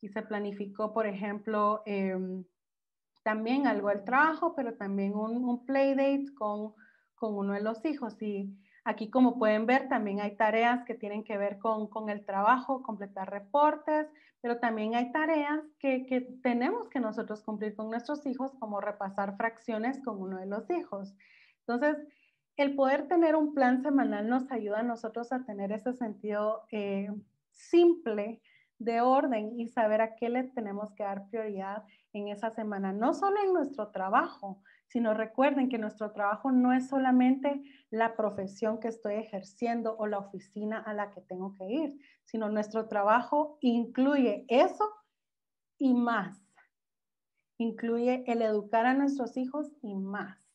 y se planificó, por ejemplo, em, también algo del trabajo, pero también un, un playdate con, con uno de los hijos. Y Aquí, como pueden ver, también hay tareas que tienen que ver con, el trabajo, completar reportes, pero también hay tareas que, tenemos que nosotros cumplir con nuestros hijos, como repasar fracciones con uno de los hijos. Entonces, el poder tener un plan semanal nos ayuda a nosotros a tener ese sentido eh, simple de orden y saber a qué le tenemos que dar prioridad en esa semana, no solo en nuestro trabajo, sino recuerden que nuestro trabajo no es solamente la profesión que estoy ejerciendo o la oficina a la que tengo que ir, sino nuestro trabajo incluye eso y más. Incluye el educar a nuestros hijos y más,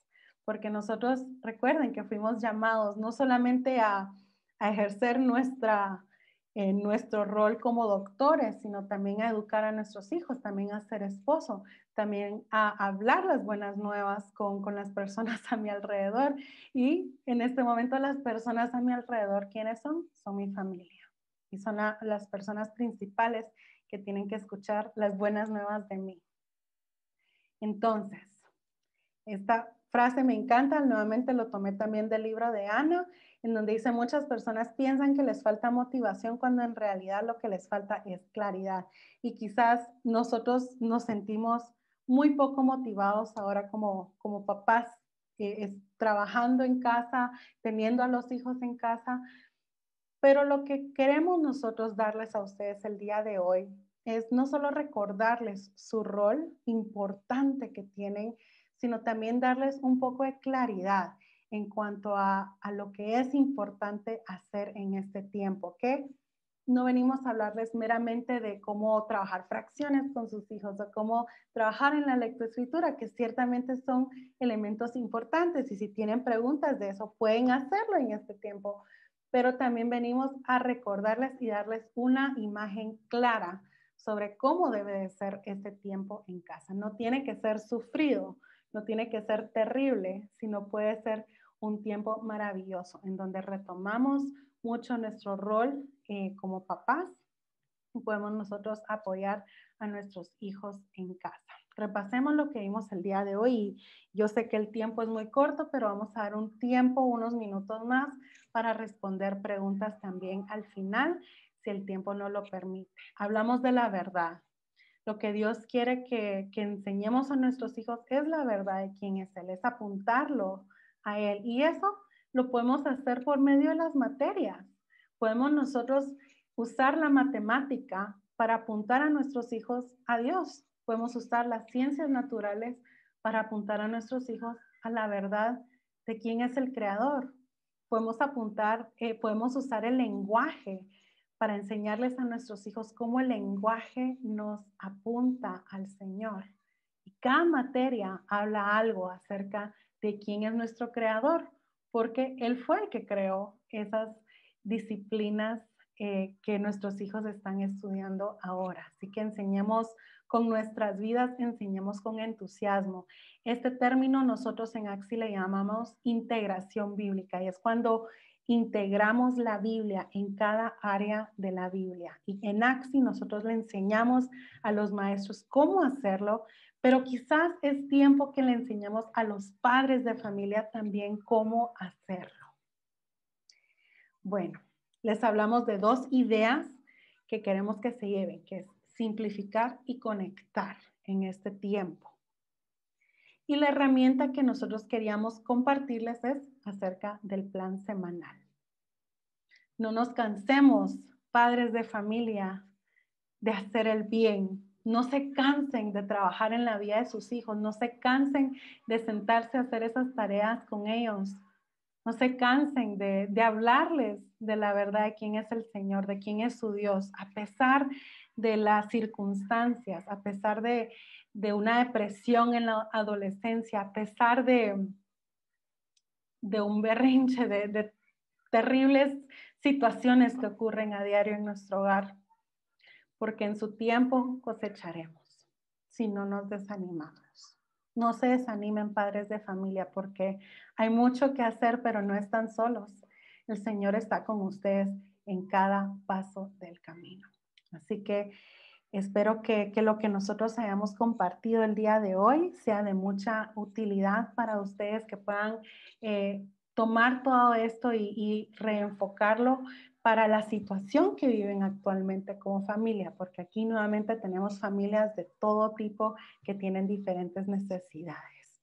porque nosotros recuerden que fuimos llamados no solamente a, a ejercer nuestra nuestro rol como doctores, sino también a educar a nuestros hijos, también a ser esposo, también a hablar las buenas nuevas con, las personas a mi alrededor. Y en este momento las personas a mi alrededor, ¿quiénes son? Son mi familia. Y son las personas principales que tienen que escuchar las buenas nuevas de mí. Entonces, esta frase me encanta, nuevamente lo tomé también del libro de Ana, en donde dice muchas personas piensan que les falta motivación cuando en realidad lo que les falta es claridad. Y quizás nosotros nos sentimos muy poco motivados ahora como, como papás, trabajando en casa, teniendo a los hijos en casa. Pero lo que queremos nosotros darles a ustedes el día de hoy es no solo recordarles su rol importante que tienen sino también darles un poco de claridad en cuanto a, lo que es importante hacer en este tiempo, que no venimos a hablarles meramente de cómo trabajar fracciones con sus hijos o cómo trabajar en la lectoescritura, que ciertamente son elementos importantes y si tienen preguntas de eso pueden hacerlo en este tiempo, pero también venimos a recordarles y darles una imagen clara sobre cómo debe ser este tiempo en casa. No tiene que ser sufrido, no tiene que ser terrible, sino puede ser un tiempo maravilloso en donde retomamos mucho nuestro rol eh, como papás y podemos nosotros apoyar a nuestros hijos en casa. Repasemos lo que vimos el día de hoy. Yo sé que el tiempo es muy corto, pero vamos a dar un tiempo, unos minutos más, para responder preguntas también al final, si el tiempo no lo permite. Hablamos de la verdad, lo que Dios quiere que, enseñemos a nuestros hijos es la verdad de quién es Él, es apuntarlo a Él. Y eso lo podemos hacer por medio de las materias. Podemos nosotros usar la matemática para apuntar a nuestros hijos a Dios. Podemos usar las ciencias naturales para apuntar a nuestros hijos a la verdad de quién es el creador. Podemos apuntar, eh, podemos usar el lenguaje para enseñarles a nuestros hijos cómo el lenguaje nos apunta al Señor. Y cada materia habla algo acerca de quién es nuestro creador, porque Él fue el que creó esas disciplinas eh, que nuestros hijos están estudiando ahora. Así que enseñamos con nuestras vidas, enseñamos con entusiasmo. Este término nosotros en AXI le llamamos integración bíblica y es cuando integramos la Biblia en cada área de la Biblia. Y en Axi nosotros le enseñamos a los maestros cómo hacerlo, pero quizás es tiempo que le enseñamos a los padres de familia también cómo hacerlo. Bueno, les hablamos de dos ideas que queremos que se lleven, que es simplificar y conectar en este tiempo. Y la herramienta que nosotros queríamos compartirles es acerca del plan semanal. No nos cansemos, padres de familia, de hacer el bien. No se cansen de trabajar en la vida de sus hijos, no se cansen de sentarse a hacer esas tareas con ellos. No se cansen de, de hablarles de la verdad de quién es el Señor, de quién es su Dios, a pesar de las circunstancias, a pesar de, de una depresión en la adolescencia, a pesar de, de un berrinche, de, de terribles situaciones que ocurren a diario en nuestro hogar, porque en su tiempo cosecharemos si no nos desanimamos. No se desanimen padres de familia porque hay mucho que hacer, pero no están solos. El Señor está con ustedes en cada paso del camino. Así que Espero que, lo que nosotros hayamos compartido el día de hoy sea de mucha utilidad para ustedes, que puedan eh, tomar todo esto y, reenfocarlo para la situación que viven actualmente como familia, porque aquí nuevamente tenemos familias de todo tipo que tienen diferentes necesidades.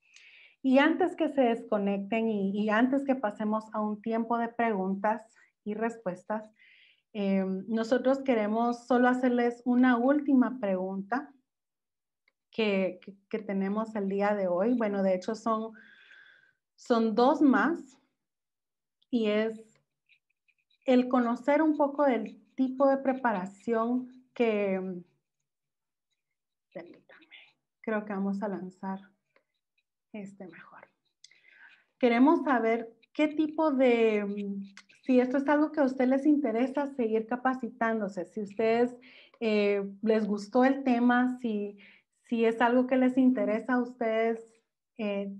Y antes que se desconecten y antes que pasemos a un tiempo de preguntas y respuestas, Em, nosotros queremos solo hacerles una última pregunta que, tenemos el día de hoy. Bueno, de hecho son, son dos más y es el conocer un poco del tipo de preparación que... Em, Permítanme, creo que vamos a lanzar este mejor. Queremos saber qué tipo de em, si esto es algo que a usted les interesa, seguir capacitándose. Si ustedes eh, les gustó el tema, si, es algo que les interesa a ustedes eh,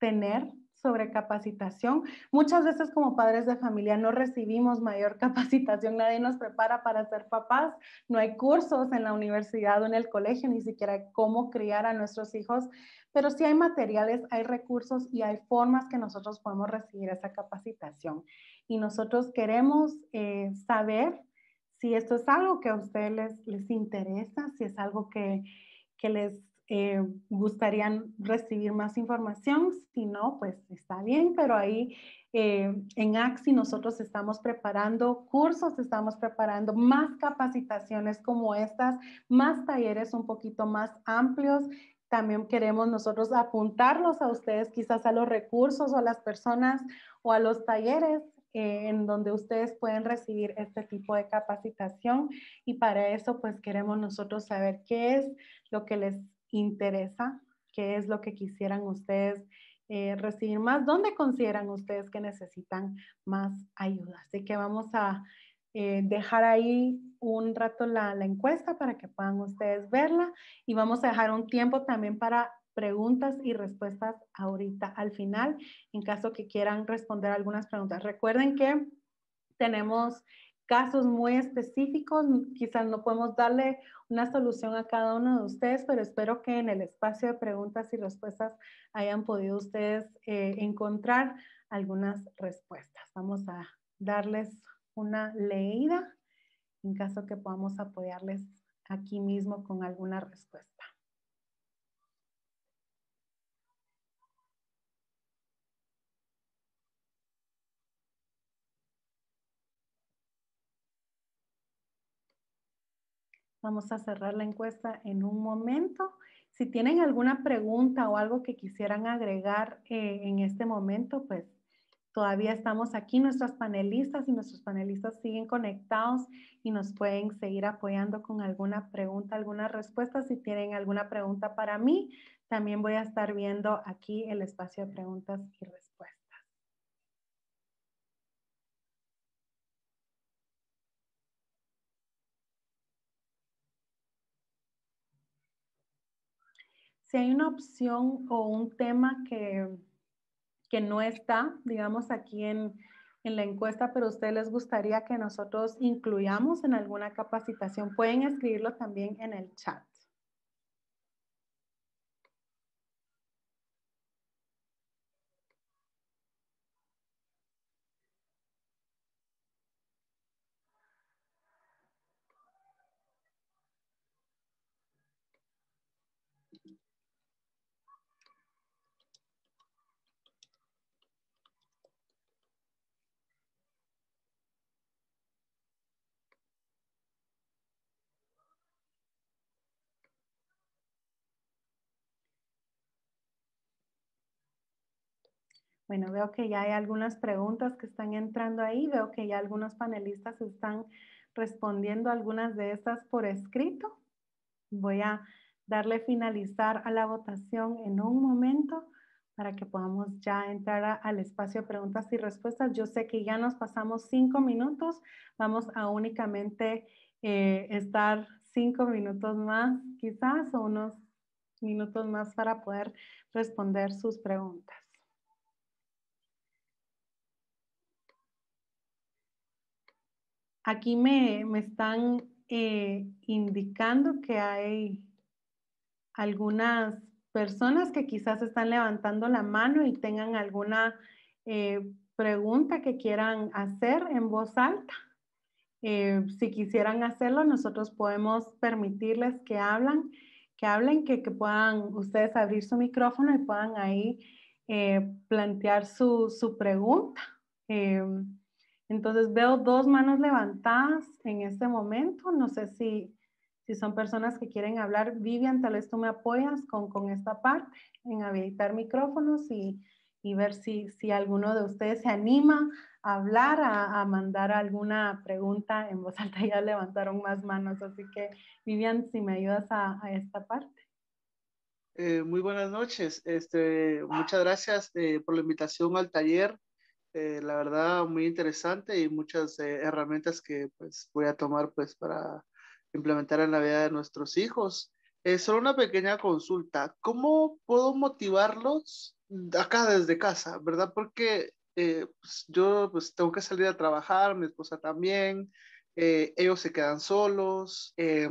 tener sobre capacitación. Muchas veces como padres de familia no recibimos mayor capacitación, nadie nos prepara para ser papás, no hay cursos en la universidad o en el colegio, ni siquiera cómo criar a nuestros hijos, pero sí hay materiales, hay recursos y hay formas que nosotros podemos recibir esa capacitación y nosotros queremos eh, saber si esto es algo que a ustedes les, interesa, si es algo que, les eh, gustaría recibir más información. Si no, pues está bien, pero ahí eh, en AXI nosotros estamos preparando cursos, estamos preparando más capacitaciones como estas, más talleres un poquito más amplios también queremos nosotros apuntarlos a ustedes, quizás a los recursos o a las personas o a los talleres eh, en donde ustedes pueden recibir este tipo de capacitación y para eso pues queremos nosotros saber qué es lo que les interesa, qué es lo que quisieran ustedes eh, recibir más, dónde consideran ustedes que necesitan más ayuda. Así que vamos a eh, dejar ahí un rato la, la encuesta para que puedan ustedes verla y vamos a dejar un tiempo también para preguntas y respuestas ahorita al final, en caso que quieran responder algunas preguntas. Recuerden que tenemos casos muy específicos, quizás no podemos darle una solución a cada uno de ustedes, pero espero que en el espacio de preguntas y respuestas hayan podido ustedes eh, encontrar algunas respuestas. Vamos a darles una leída en caso que podamos apoyarles aquí mismo con alguna respuesta. Vamos a cerrar la encuesta en un momento. Si tienen alguna pregunta o algo que quisieran agregar eh, en este momento, pues todavía estamos aquí. nuestros panelistas y nuestros panelistas siguen conectados y nos pueden seguir apoyando con alguna pregunta, alguna respuesta. Si tienen alguna pregunta para mí, también voy a estar viendo aquí el espacio de preguntas y respuestas. si hay una opción o un tema que, que no está, digamos, aquí en, en la encuesta, pero a ustedes les gustaría que nosotros incluyamos en alguna capacitación, pueden escribirlo también en el chat. Bueno, veo que ya hay algunas preguntas que están entrando ahí, veo que ya algunos panelistas están respondiendo algunas de estas por escrito. Voy a darle finalizar a la votación en un momento para que podamos ya entrar al espacio preguntas y respuestas. Yo sé que ya nos pasamos cinco minutos, vamos a únicamente eh, estar cinco minutos más quizás o unos minutos más para poder responder sus preguntas. Aquí me, están eh, indicando que hay algunas personas que quizás están levantando la mano y tengan alguna eh, pregunta que quieran hacer en voz alta. Eh, si quisieran hacerlo, nosotros podemos permitirles que hablan, que hablen, que, puedan ustedes abrir su micrófono y puedan ahí plantear su, su pregunta. Entonces veo dos manos levantadas en este momento. No sé si, son personas que quieren hablar. Vivian, tal vez tú me apoyas con, esta parte en habilitar micrófonos y, ver si, alguno de ustedes se anima a hablar, a, mandar alguna pregunta en voz alta. Ya levantaron más manos, así que Vivian, si me ayudas a, esta parte.
Eh, muy buenas noches. Este, muchas gracias eh, por la invitación al taller. Eh, la verdad muy interesante y muchas eh, herramientas que pues voy a tomar pues para implementar en la vida de nuestros hijos. Eh, solo una pequeña consulta, ¿cómo puedo motivarlos acá desde casa, verdad? Porque pues, yo pues tengo que salir a trabajar, mi esposa también, eh, ellos se quedan solos. Eh,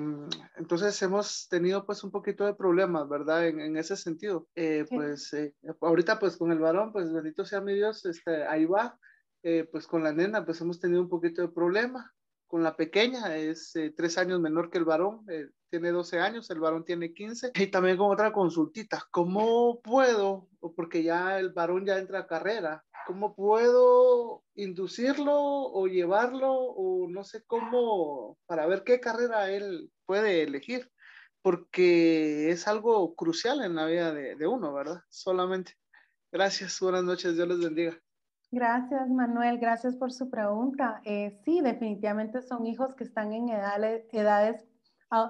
entonces hemos tenido pues un poquito de problemas, ¿verdad? En, en ese sentido. Eh, Pues eh, ahorita pues con el varón, pues bendito sea mi Dios, este, ahí va. Eh, pues con la nena pues hemos tenido un poquito de problema. Con la pequeña es eh, tres años menor que el varón, tiene 12 años, el varón tiene 15. Y también con otra consultita, ¿cómo puedo, porque ya el varón ya entra a carrera, cómo puedo inducirlo o llevarlo o no sé cómo para ver qué carrera él puede elegir? Porque es algo crucial en la vida de, uno, ¿verdad? Solamente. Gracias, buenas noches, Dios les bendiga.
Gracias, Manuel. Gracias por su pregunta. Eh, sí, definitivamente son hijos que están en edades, edades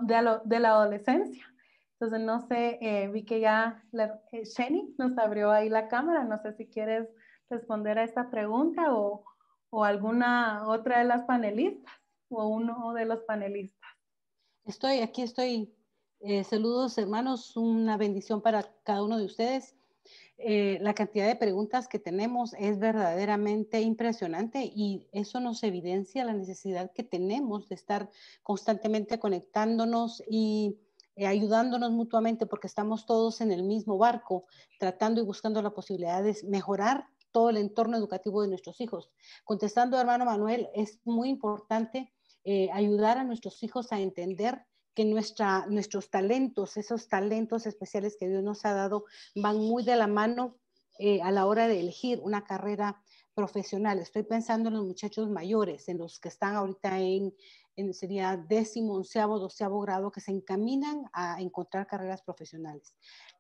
de, la adolescencia. Entonces, no sé, eh, vi que ya la, eh, nos abrió ahí la cámara. No sé si quieres responder a esta pregunta o, alguna otra de las panelistas o uno de los
panelistas. Estoy, aquí estoy. Eh, saludos, hermanos. Una bendición para cada uno de ustedes. Eh, la cantidad de preguntas que tenemos es verdaderamente impresionante y eso nos evidencia la necesidad que tenemos de estar constantemente conectándonos y eh, ayudándonos mutuamente porque estamos todos en el mismo barco, tratando y buscando la posibilidad de mejorar todo el entorno educativo de nuestros hijos. Contestando, hermano Manuel, es muy importante eh, ayudar a nuestros hijos a entender que nuestros talentos, esos talentos especiales que Dios nos ha dado, van muy de la mano eh, a la hora de elegir una carrera profesional. Estoy pensando en los muchachos mayores, en los que están ahorita en, en sería décimo, onceavo, doceavo grado, que se encaminan a encontrar carreras profesionales,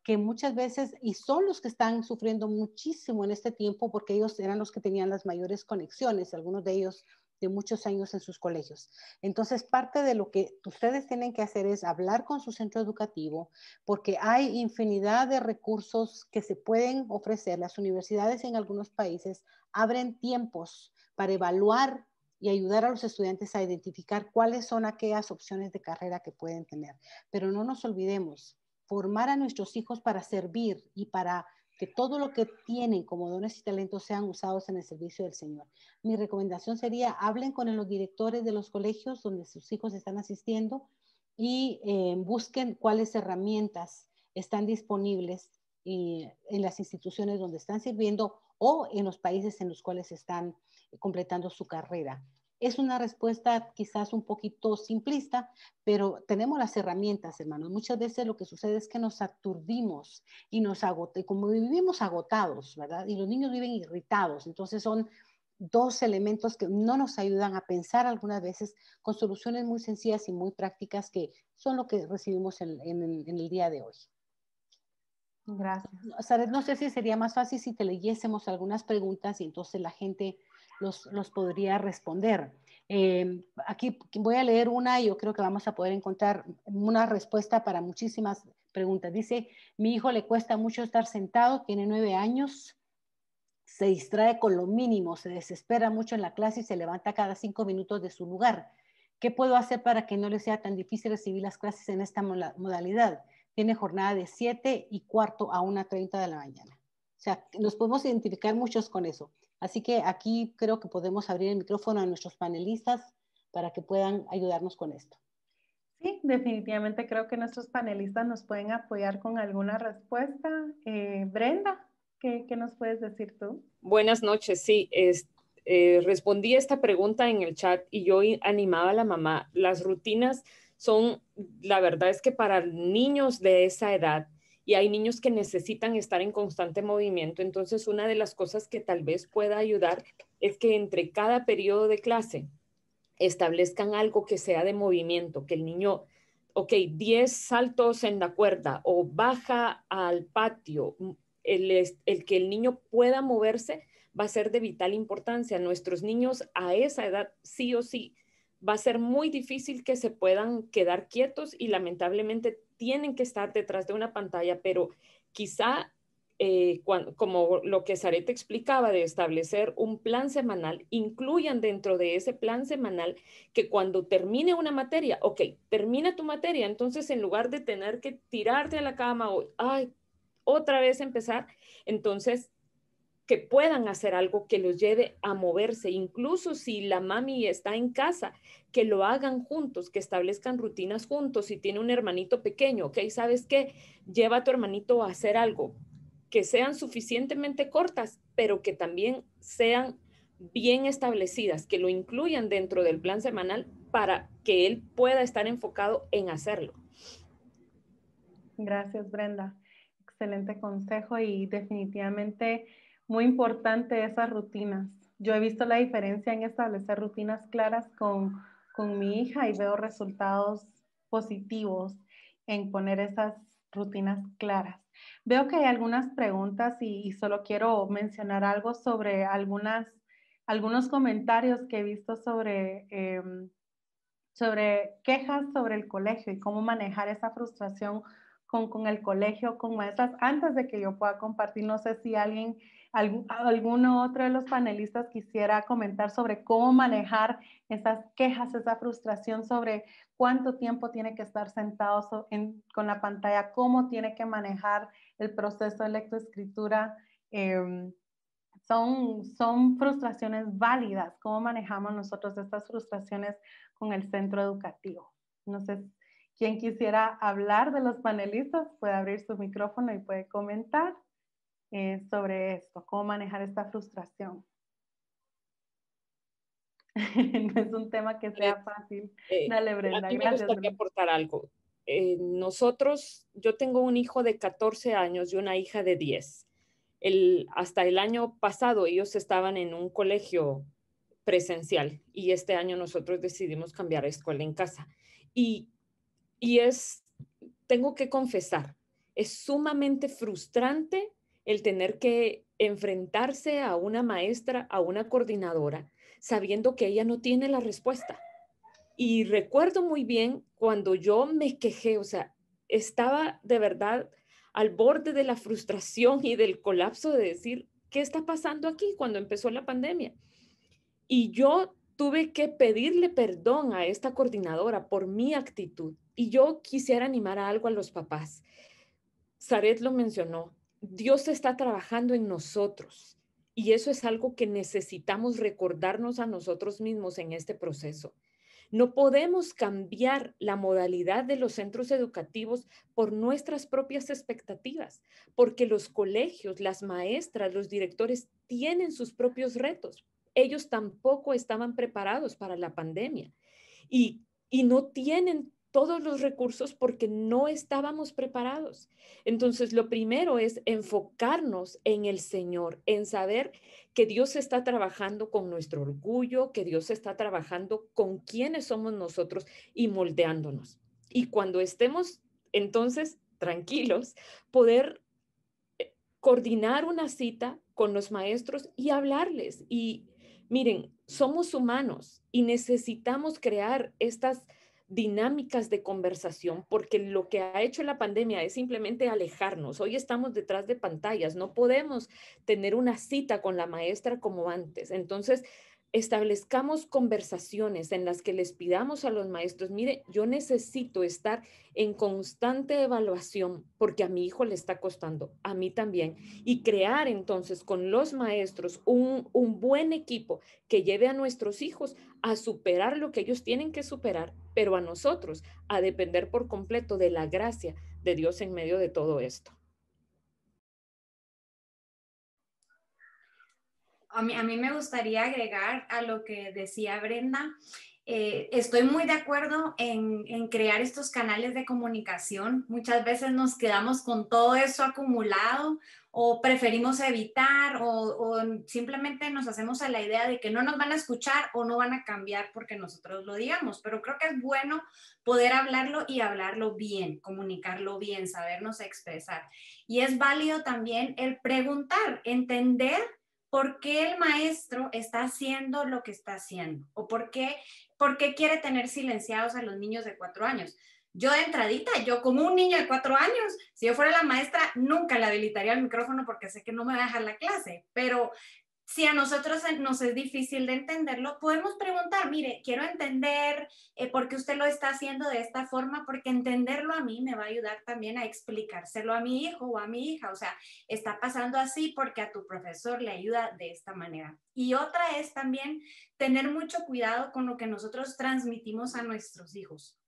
que muchas veces, y son los que están sufriendo muchísimo en este tiempo, porque ellos eran los que tenían las mayores conexiones, algunos de ellos de muchos años en sus colegios. Entonces, parte de lo que ustedes tienen que hacer es hablar con su centro educativo, porque hay infinidad de recursos que se pueden ofrecer. Las universidades en algunos países abren tiempos para evaluar y ayudar a los estudiantes a identificar cuáles son aquellas opciones de carrera que pueden tener. Pero no nos olvidemos, formar a nuestros hijos para servir y para que todo lo que tienen como dones y talentos sean usados en el servicio del Señor. Mi recomendación sería, hablen con los directores de los colegios donde sus hijos están asistiendo y eh, busquen cuáles herramientas están disponibles eh, en las instituciones donde están sirviendo o en los países en los cuales están completando su carrera. Es una respuesta quizás un poquito simplista, pero tenemos las herramientas, hermanos. Muchas veces lo que sucede es que nos aturdimos y nos agotamos, como vivimos agotados, ¿verdad? Y los niños viven irritados, entonces son dos elementos que no nos ayudan a pensar algunas veces con soluciones muy sencillas y muy prácticas que son lo que recibimos en, el día de hoy. Gracias. no sé si sería más fácil si te leyésemos algunas preguntas y entonces la gente los, podría responder. Eh, aquí voy a leer una y yo creo que vamos a poder encontrar una respuesta para muchísimas preguntas. Dice, mi hijo le cuesta mucho estar sentado, tiene nueve años, se distrae con lo mínimo, se desespera mucho en la clase y se levanta cada cinco minutos de su lugar. ¿Qué puedo hacer para que no le sea tan difícil recibir las clases en esta modalidad? Tiene jornada de 7 y cuarto a 1.30 de la mañana. O sea, nos podemos identificar muchos con eso. Así que aquí creo que podemos abrir el micrófono a nuestros panelistas para que puedan ayudarnos con esto.
Sí, definitivamente creo que nuestros panelistas nos pueden apoyar con alguna respuesta. Eh, Brenda, ¿qué, nos puedes decir tú?
Buenas noches, sí. Eh, respondí esta pregunta en el chat y yo animaba a la mamá. Las rutinas son, la verdad es que para niños de esa edad, y hay niños que necesitan estar en constante movimiento. Entonces, una de las cosas que tal vez pueda ayudar es que entre cada periodo de clase establezcan algo que sea de movimiento, que el niño, ok, 10 saltos en la cuerda o baja al patio, mm, el, que el niño pueda moverse va a ser de vital importancia. Nuestros niños a esa edad, sí o sí, va a ser muy difícil que se puedan quedar quietos y lamentablemente tienen que estar detrás de una pantalla, pero quizá eh, como lo que Sarete explicaba de establecer un plan semanal, incluyan dentro de ese plan semanal que cuando termine una materia, ok, termina tu materia, entonces en lugar de tener que tirarte a la cama o, ay, otra vez empezar, entonces que puedan hacer algo que los lleve a moverse, incluso si la mami está en casa, que lo hagan juntos, que establezcan rutinas juntos, si tiene un hermanito pequeño, ok, ¿sabes qué? Lleva a tu hermanito a hacer algo, que sean suficientemente cortas, pero que también sean bien establecidas, que lo incluyan dentro del plan semanal para que él pueda estar enfocado en hacerlo.
Gracias, Brenda. Excelente consejo y definitivamente muy importante esas rutinas. Yo he visto la diferencia en establecer rutinas claras con, con mi hija y veo resultados positivos en poner esas rutinas claras. Veo que hay algunas preguntas y, solo quiero mencionar algo sobre algunas, algunos comentarios que he visto sobre, em, sobre quejas sobre el colegio y cómo manejar esa frustración con, con, el colegio, con maestras, antes de que yo pueda compartir. No sé si alguien alguno otro de los panelistas quisiera comentar sobre cómo manejar esas quejas, esa frustración sobre cuánto tiempo tiene que estar sentado con la pantalla, cómo tiene que manejar el proceso de lectoescritura. Em, son, son frustraciones válidas. ¿Cómo manejamos nosotros estas frustraciones con el centro educativo? No sé, quien quisiera hablar de los panelistas puede abrir su micrófono y puede comentar. Eh, sobre esto, cómo manejar esta frustración. no es un tema que eh, sea fácil. Eh, Dale, Brenda.
aportar algo. nosotros, yo tengo un hijo de 14 años y una hija de 10. hasta el año pasado ellos estaban en un colegio presencial y este año nosotros decidimos cambiar a escuela en casa. Y, y es, tengo que confesar, es sumamente frustrante el tener que enfrentarse a una maestra, a una coordinadora, sabiendo que ella no tiene la respuesta. Y recuerdo muy bien cuando yo me quejé, o sea, estaba de verdad al borde de la frustración y del colapso de decir, ¿qué está pasando aquí cuando empezó la pandemia? Y yo tuve que pedirle perdón a esta coordinadora por mi actitud. Y yo quisiera animar a algo a los papás. Zaret lo mencionó, Dios está trabajando en nosotros y eso es algo que necesitamos recordarnos a nosotros mismos en este proceso. No podemos cambiar la modalidad de los centros educativos por nuestras propias expectativas, porque los colegios, las maestras, los directores tienen sus propios retos. Ellos tampoco estaban preparados para la pandemia y, no tienen todos los recursos porque no estábamos preparados. Entonces, lo primero es enfocarnos en el Señor, en saber que Dios está trabajando con nuestro orgullo, que Dios está trabajando con quienes somos nosotros y moldeándonos. Y cuando estemos entonces tranquilos, poder eh, coordinar una cita con los maestros y hablarles. Y miren, somos humanos y necesitamos crear estas dinámicas de conversación, porque lo que ha hecho la pandemia es simplemente alejarnos. Hoy estamos detrás de pantallas, no podemos tener una cita con la maestra como antes. Entonces, establezcamos conversaciones en las que les pidamos a los maestros, mire, yo necesito estar en constante evaluación porque a mi hijo le está costando, a mí también, y crear entonces con los maestros un, un buen equipo que lleve a nuestros hijos a superar lo que ellos tienen que superar, pero a nosotros a depender por completo de la gracia de Dios en medio de todo esto.
a mí, me gustaría agregar a lo que decía Brenda, eh, estoy muy de acuerdo en, crear estos canales de comunicación. Muchas veces nos quedamos con todo eso acumulado o preferimos evitar o, o, simplemente nos hacemos a la idea de que no nos van a escuchar o no van a cambiar porque nosotros lo digamos. Pero creo que es bueno poder hablarlo y hablarlo bien, comunicarlo bien, sabernos expresar. Y es válido también el preguntar, entender por qué el maestro está haciendo lo que está haciendo o por qué, quiere tener silenciados a los niños de cuatro años. Yo de entradita, yo como un niño de cuatro años, si yo fuera la maestra, nunca le habilitaría el micrófono porque sé que no me va a dejar la clase, pero si a nosotros nos es difícil de entenderlo, podemos preguntar, mire, quiero entender eh, por qué usted lo está haciendo de esta forma, porque entenderlo a mí me va a ayudar también a explicárselo a mi hijo o a mi hija. O sea, está pasando así porque a tu profesor le ayuda de esta manera. Y otra es también tener mucho cuidado con lo que nosotros transmitimos a nuestros hijos.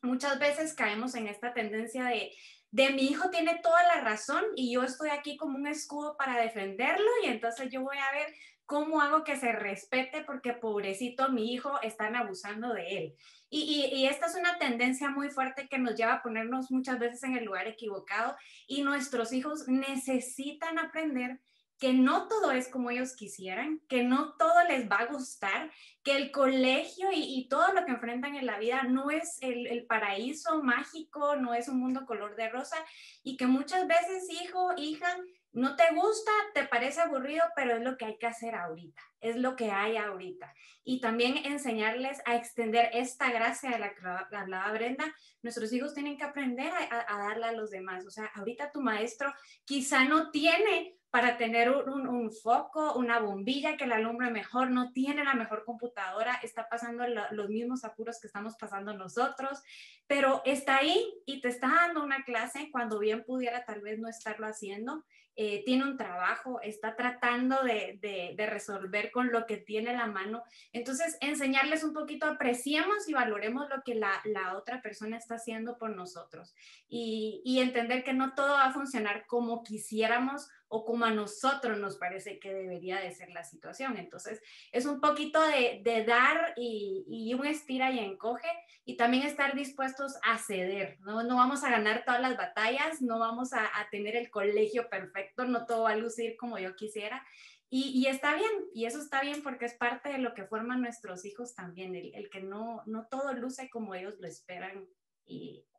Muchas veces caemos en esta tendencia de de mi hijo tiene toda la razón y yo estoy aquí como un escudo para defenderlo y entonces yo voy a ver cómo hago que se respete porque pobrecito mi hijo están abusando de él. Y, esta es una tendencia muy fuerte que nos lleva a ponernos muchas veces en el lugar equivocado y nuestros hijos necesitan aprender que no todo es como ellos quisieran, que no todo les va a gustar, que el colegio y, todo lo que enfrentan en la vida no es el, paraíso mágico, no es un mundo color de rosa y que muchas veces, hijo, hija, no te gusta, te parece aburrido, pero es lo que hay que hacer ahorita, es lo que hay ahorita. Y también enseñarles a extender esta gracia de la que hablaba Brenda. Nuestros hijos tienen que aprender a, a darla a los demás. O sea, ahorita tu maestro quizá no tiene para tener un, foco, una bombilla que la alumbre mejor, no tiene la mejor computadora, está pasando los mismos apuros que estamos pasando nosotros, pero está ahí y te está dando una clase cuando bien pudiera tal vez no estarlo haciendo. Eh, tiene un trabajo, está tratando de, resolver con lo que tiene la mano. Entonces, enseñarles un poquito, apreciemos y valoremos lo que la, otra persona está haciendo por nosotros y, y entender que no todo va a funcionar como quisiéramos o como a nosotros nos parece que debería de ser la situación. Entonces, es un poquito de, dar y, un estira y encoge y también estar dispuestos a ceder. No, vamos a ganar todas las batallas, no vamos a, tener el colegio perfecto, no todo va a lucir como yo quisiera. Y, está bien, y eso está bien porque es parte de lo que forman nuestros hijos también, el, que no, no todo luce como ellos lo esperan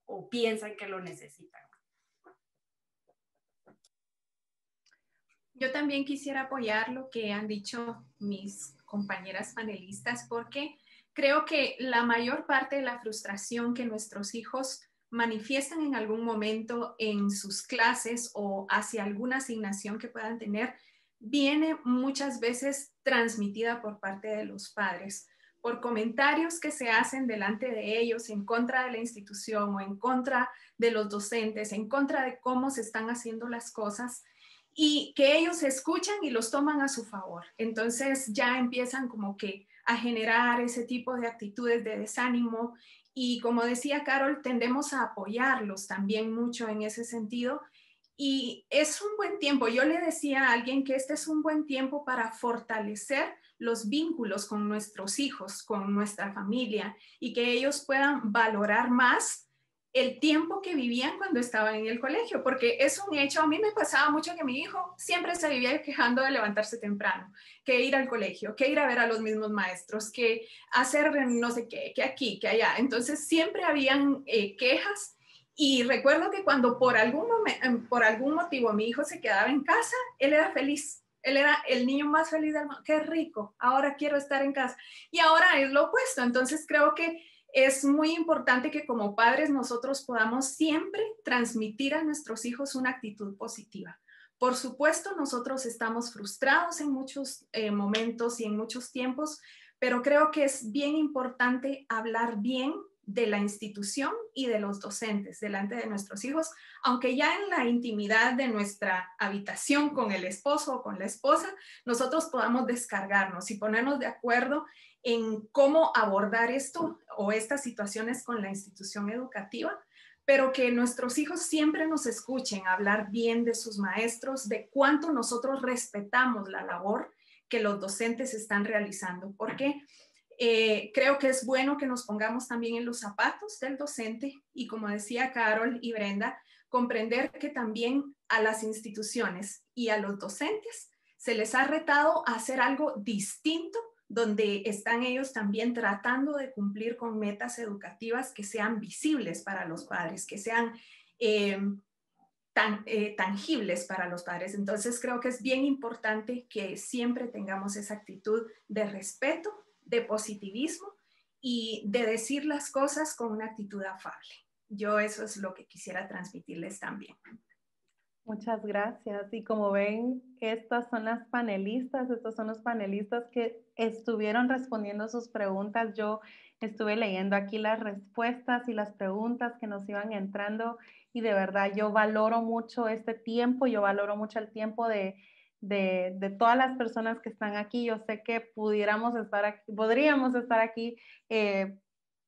o piensan que lo necesitan.
Yo también quisiera apoyar lo que han dicho mis compañeras panelistas porque creo que la mayor parte de la frustración que nuestros hijos manifiestan en algún momento en sus clases o hacia alguna asignación que puedan tener, viene muchas veces transmitida por parte de los padres, por comentarios que se hacen delante de ellos en contra de la institución o en contra de los docentes, en contra de cómo se están haciendo las cosas y que ellos escuchan y los toman a su favor. Entonces ya empiezan como que a generar ese tipo de actitudes de desánimo y como decía Carol, tendemos a apoyarlos también mucho en ese sentido. Y es un buen tiempo, yo le decía a alguien que este es un buen tiempo para fortalecer los vínculos con nuestros hijos, con nuestra familia y que ellos puedan valorar más el tiempo que vivían cuando estaban en el colegio, porque es un hecho, a mí me pasaba mucho que mi hijo siempre se vivía quejando de levantarse temprano, que ir al colegio, que ir a ver a los mismos maestros, que hacer no sé qué, que aquí, que allá. Entonces siempre habían eh, quejas y recuerdo que cuando por algún, eh, por algún motivo mi hijo se quedaba en casa, él era feliz. Él era el niño más feliz del mundo. Qué rico, ahora quiero estar en casa. Y ahora es lo opuesto. Entonces creo que es muy importante que como padres nosotros podamos siempre transmitir a nuestros hijos una actitud positiva. Por supuesto, nosotros estamos frustrados en muchos eh, momentos y en muchos tiempos, pero creo que es bien importante hablar bien de la institución y de los docentes delante de nuestros hijos, aunque ya en la intimidad de nuestra habitación con el esposo o con la esposa, nosotros podamos descargarnos y ponernos de acuerdo en cómo abordar esto o estas situaciones con la institución educativa, pero que nuestros hijos siempre nos escuchen hablar bien de sus maestros, de cuánto nosotros respetamos la labor que los docentes están realizando, porque eh, creo que es bueno que nos pongamos también en los zapatos del docente y como decía Carol y Brenda, comprender que también a las instituciones y a los docentes se les ha retado a hacer algo distinto donde están ellos también tratando de cumplir con metas educativas que sean visibles para los padres, que sean eh, eh, tangibles para los padres. Entonces creo que es bien importante que siempre tengamos esa actitud de respeto, de positivismo y de decir las cosas con una actitud afable. Yo eso es lo que quisiera transmitirles también. Muchas
gracias. Y como ven, estas son las panelistas, estos son los panelistas que estuvieron respondiendo sus preguntas. Yo estuve leyendo aquí las respuestas y las preguntas que nos iban entrando y de verdad yo valoro mucho este tiempo, yo valoro mucho el tiempo de, de, todas las personas que están aquí. Yo sé que pudiéramos estar aquí, podríamos estar aquí eh,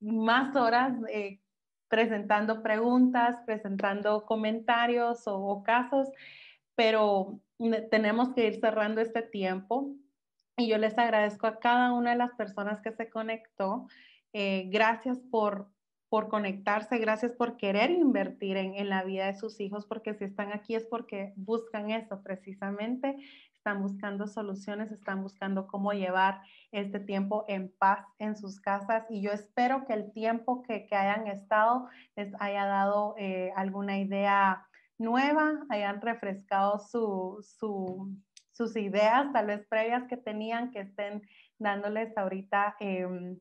más horas. Eh, presentando preguntas, presentando comentarios o, casos, pero tenemos que ir cerrando este tiempo. Y yo les agradezco a cada una de las personas que se conectó. Eh, gracias por, por conectarse, gracias por querer invertir en, en, la vida de sus hijos, porque si están aquí es porque buscan eso precisamente están buscando soluciones, están buscando cómo llevar este tiempo en paz en sus casas y yo espero que el tiempo que, hayan estado les haya dado eh, alguna idea nueva, hayan refrescado sus ideas tal vez previas que tenían, que estén dándoles ahorita em,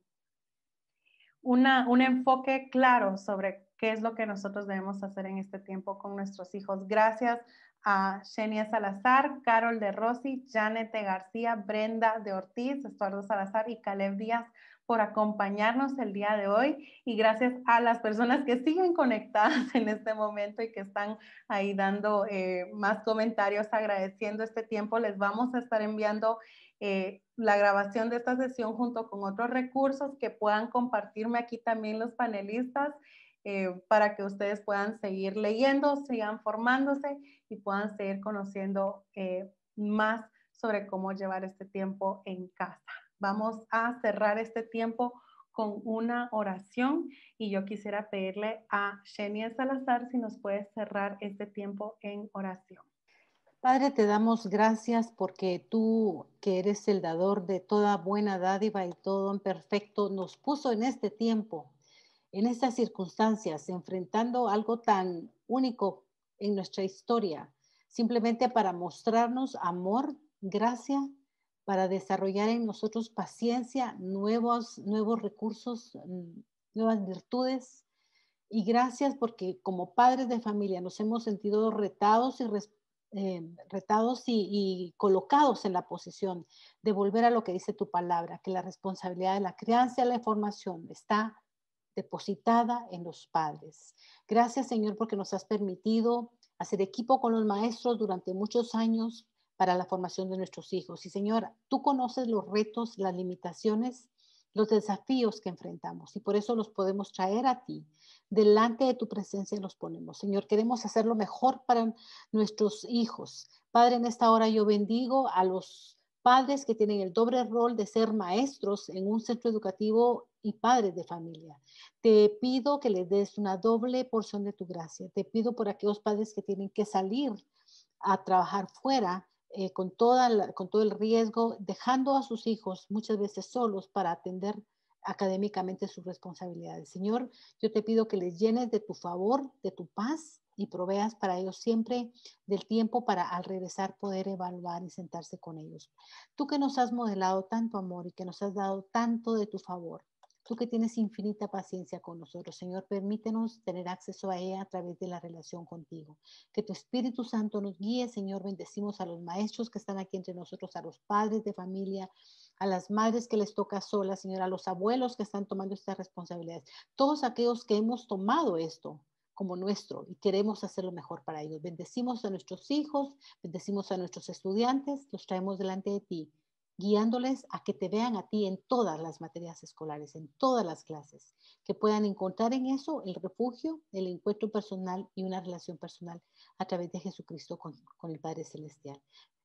un enfoque claro sobre qué es lo que nosotros debemos hacer en este tiempo con nuestros hijos. Gracias a Xenia Salazar, Carol de Rossi, Janete García, Brenda de Ortiz, Estuardo Salazar y Caleb Díaz por acompañarnos el día de hoy y gracias a las personas que siguen conectadas en este momento y que están ahí dando eh, más comentarios agradeciendo este tiempo. Les vamos a estar enviando eh, la grabación de esta sesión junto con otros recursos que puedan compartirme aquí también los panelistas eh, para que ustedes puedan seguir leyendo, sigan formándose y puedan seguir conociendo eh, más sobre cómo llevar este tiempo en casa. Vamos a cerrar este tiempo con una oración y yo quisiera pedirle a Xenia Salazar si nos puede cerrar este tiempo en oración.
Padre, te damos gracias porque tú, que eres el dador de toda buena dádiva y todo en perfecto, nos puso en este tiempo en estas circunstancias, enfrentando algo tan único en nuestra historia, simplemente para mostrarnos amor, gracia, para desarrollar en nosotros paciencia, nuevos, nuevos recursos, mm, nuevas virtudes. Y gracias porque como padres de familia nos hemos sentido retados y eh, retados y, colocados en la posición de volver a lo que dice tu palabra, que la responsabilidad de la crianza y la formación está depositada en los padres. Gracias, Señor, porque nos has permitido hacer equipo con los maestros durante muchos años para la formación de nuestros hijos. Y Señor, tú conoces los retos, las limitaciones, los desafíos que enfrentamos y por eso los podemos traer a ti. Delante de tu presencia los ponemos. Señor, queremos hacer lo mejor para nuestros hijos. Padre, en esta hora yo bendigo a los padres que tienen el doble rol de ser maestros en un centro educativo y padres de familia. Te pido que les des una doble porción de tu gracia. Te pido por aquellos padres que tienen que salir a trabajar fuera eh, con, toda con todo el riesgo, dejando a sus hijos muchas veces solos para atender académicamente sus responsabilidades. Señor, yo te pido que les llenes de tu favor, de tu paz, y proveas para ellos siempre del tiempo para al regresar poder evaluar y sentarse con ellos. Tú que nos has modelado tanto amor y que nos has dado tanto de tu favor, tú que tienes infinita paciencia con nosotros, Señor, permítenos tener acceso a ella a través de la relación contigo. Que tu Espíritu Santo nos guíe, Señor, bendecimos a los maestros que están aquí entre nosotros, a los padres de familia, a las madres que les toca sola, Señor, a los abuelos que están tomando estas responsabilidades, todos aquellos que hemos tomado esto como nuestro y queremos hacer lo mejor para ellos. Bendecimos a nuestros hijos, bendecimos a nuestros estudiantes, los traemos delante de ti, guiándoles a que te vean a ti en todas las materias escolares, en todas las clases, que puedan encontrar en eso el refugio, el encuentro personal y una relación personal a través de Jesucristo con, el Padre Celestial.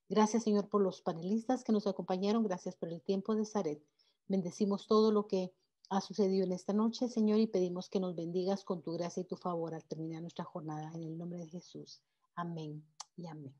Gracias, Señor, por los panelistas que nos acompañaron. Gracias por el tiempo de Zaret. Bendecimos todo lo que ha sucedido en esta noche, Señor, y pedimos que nos bendigas con tu gracia y tu favor al terminar nuestra jornada. En el nombre de Jesús. Amén y amén.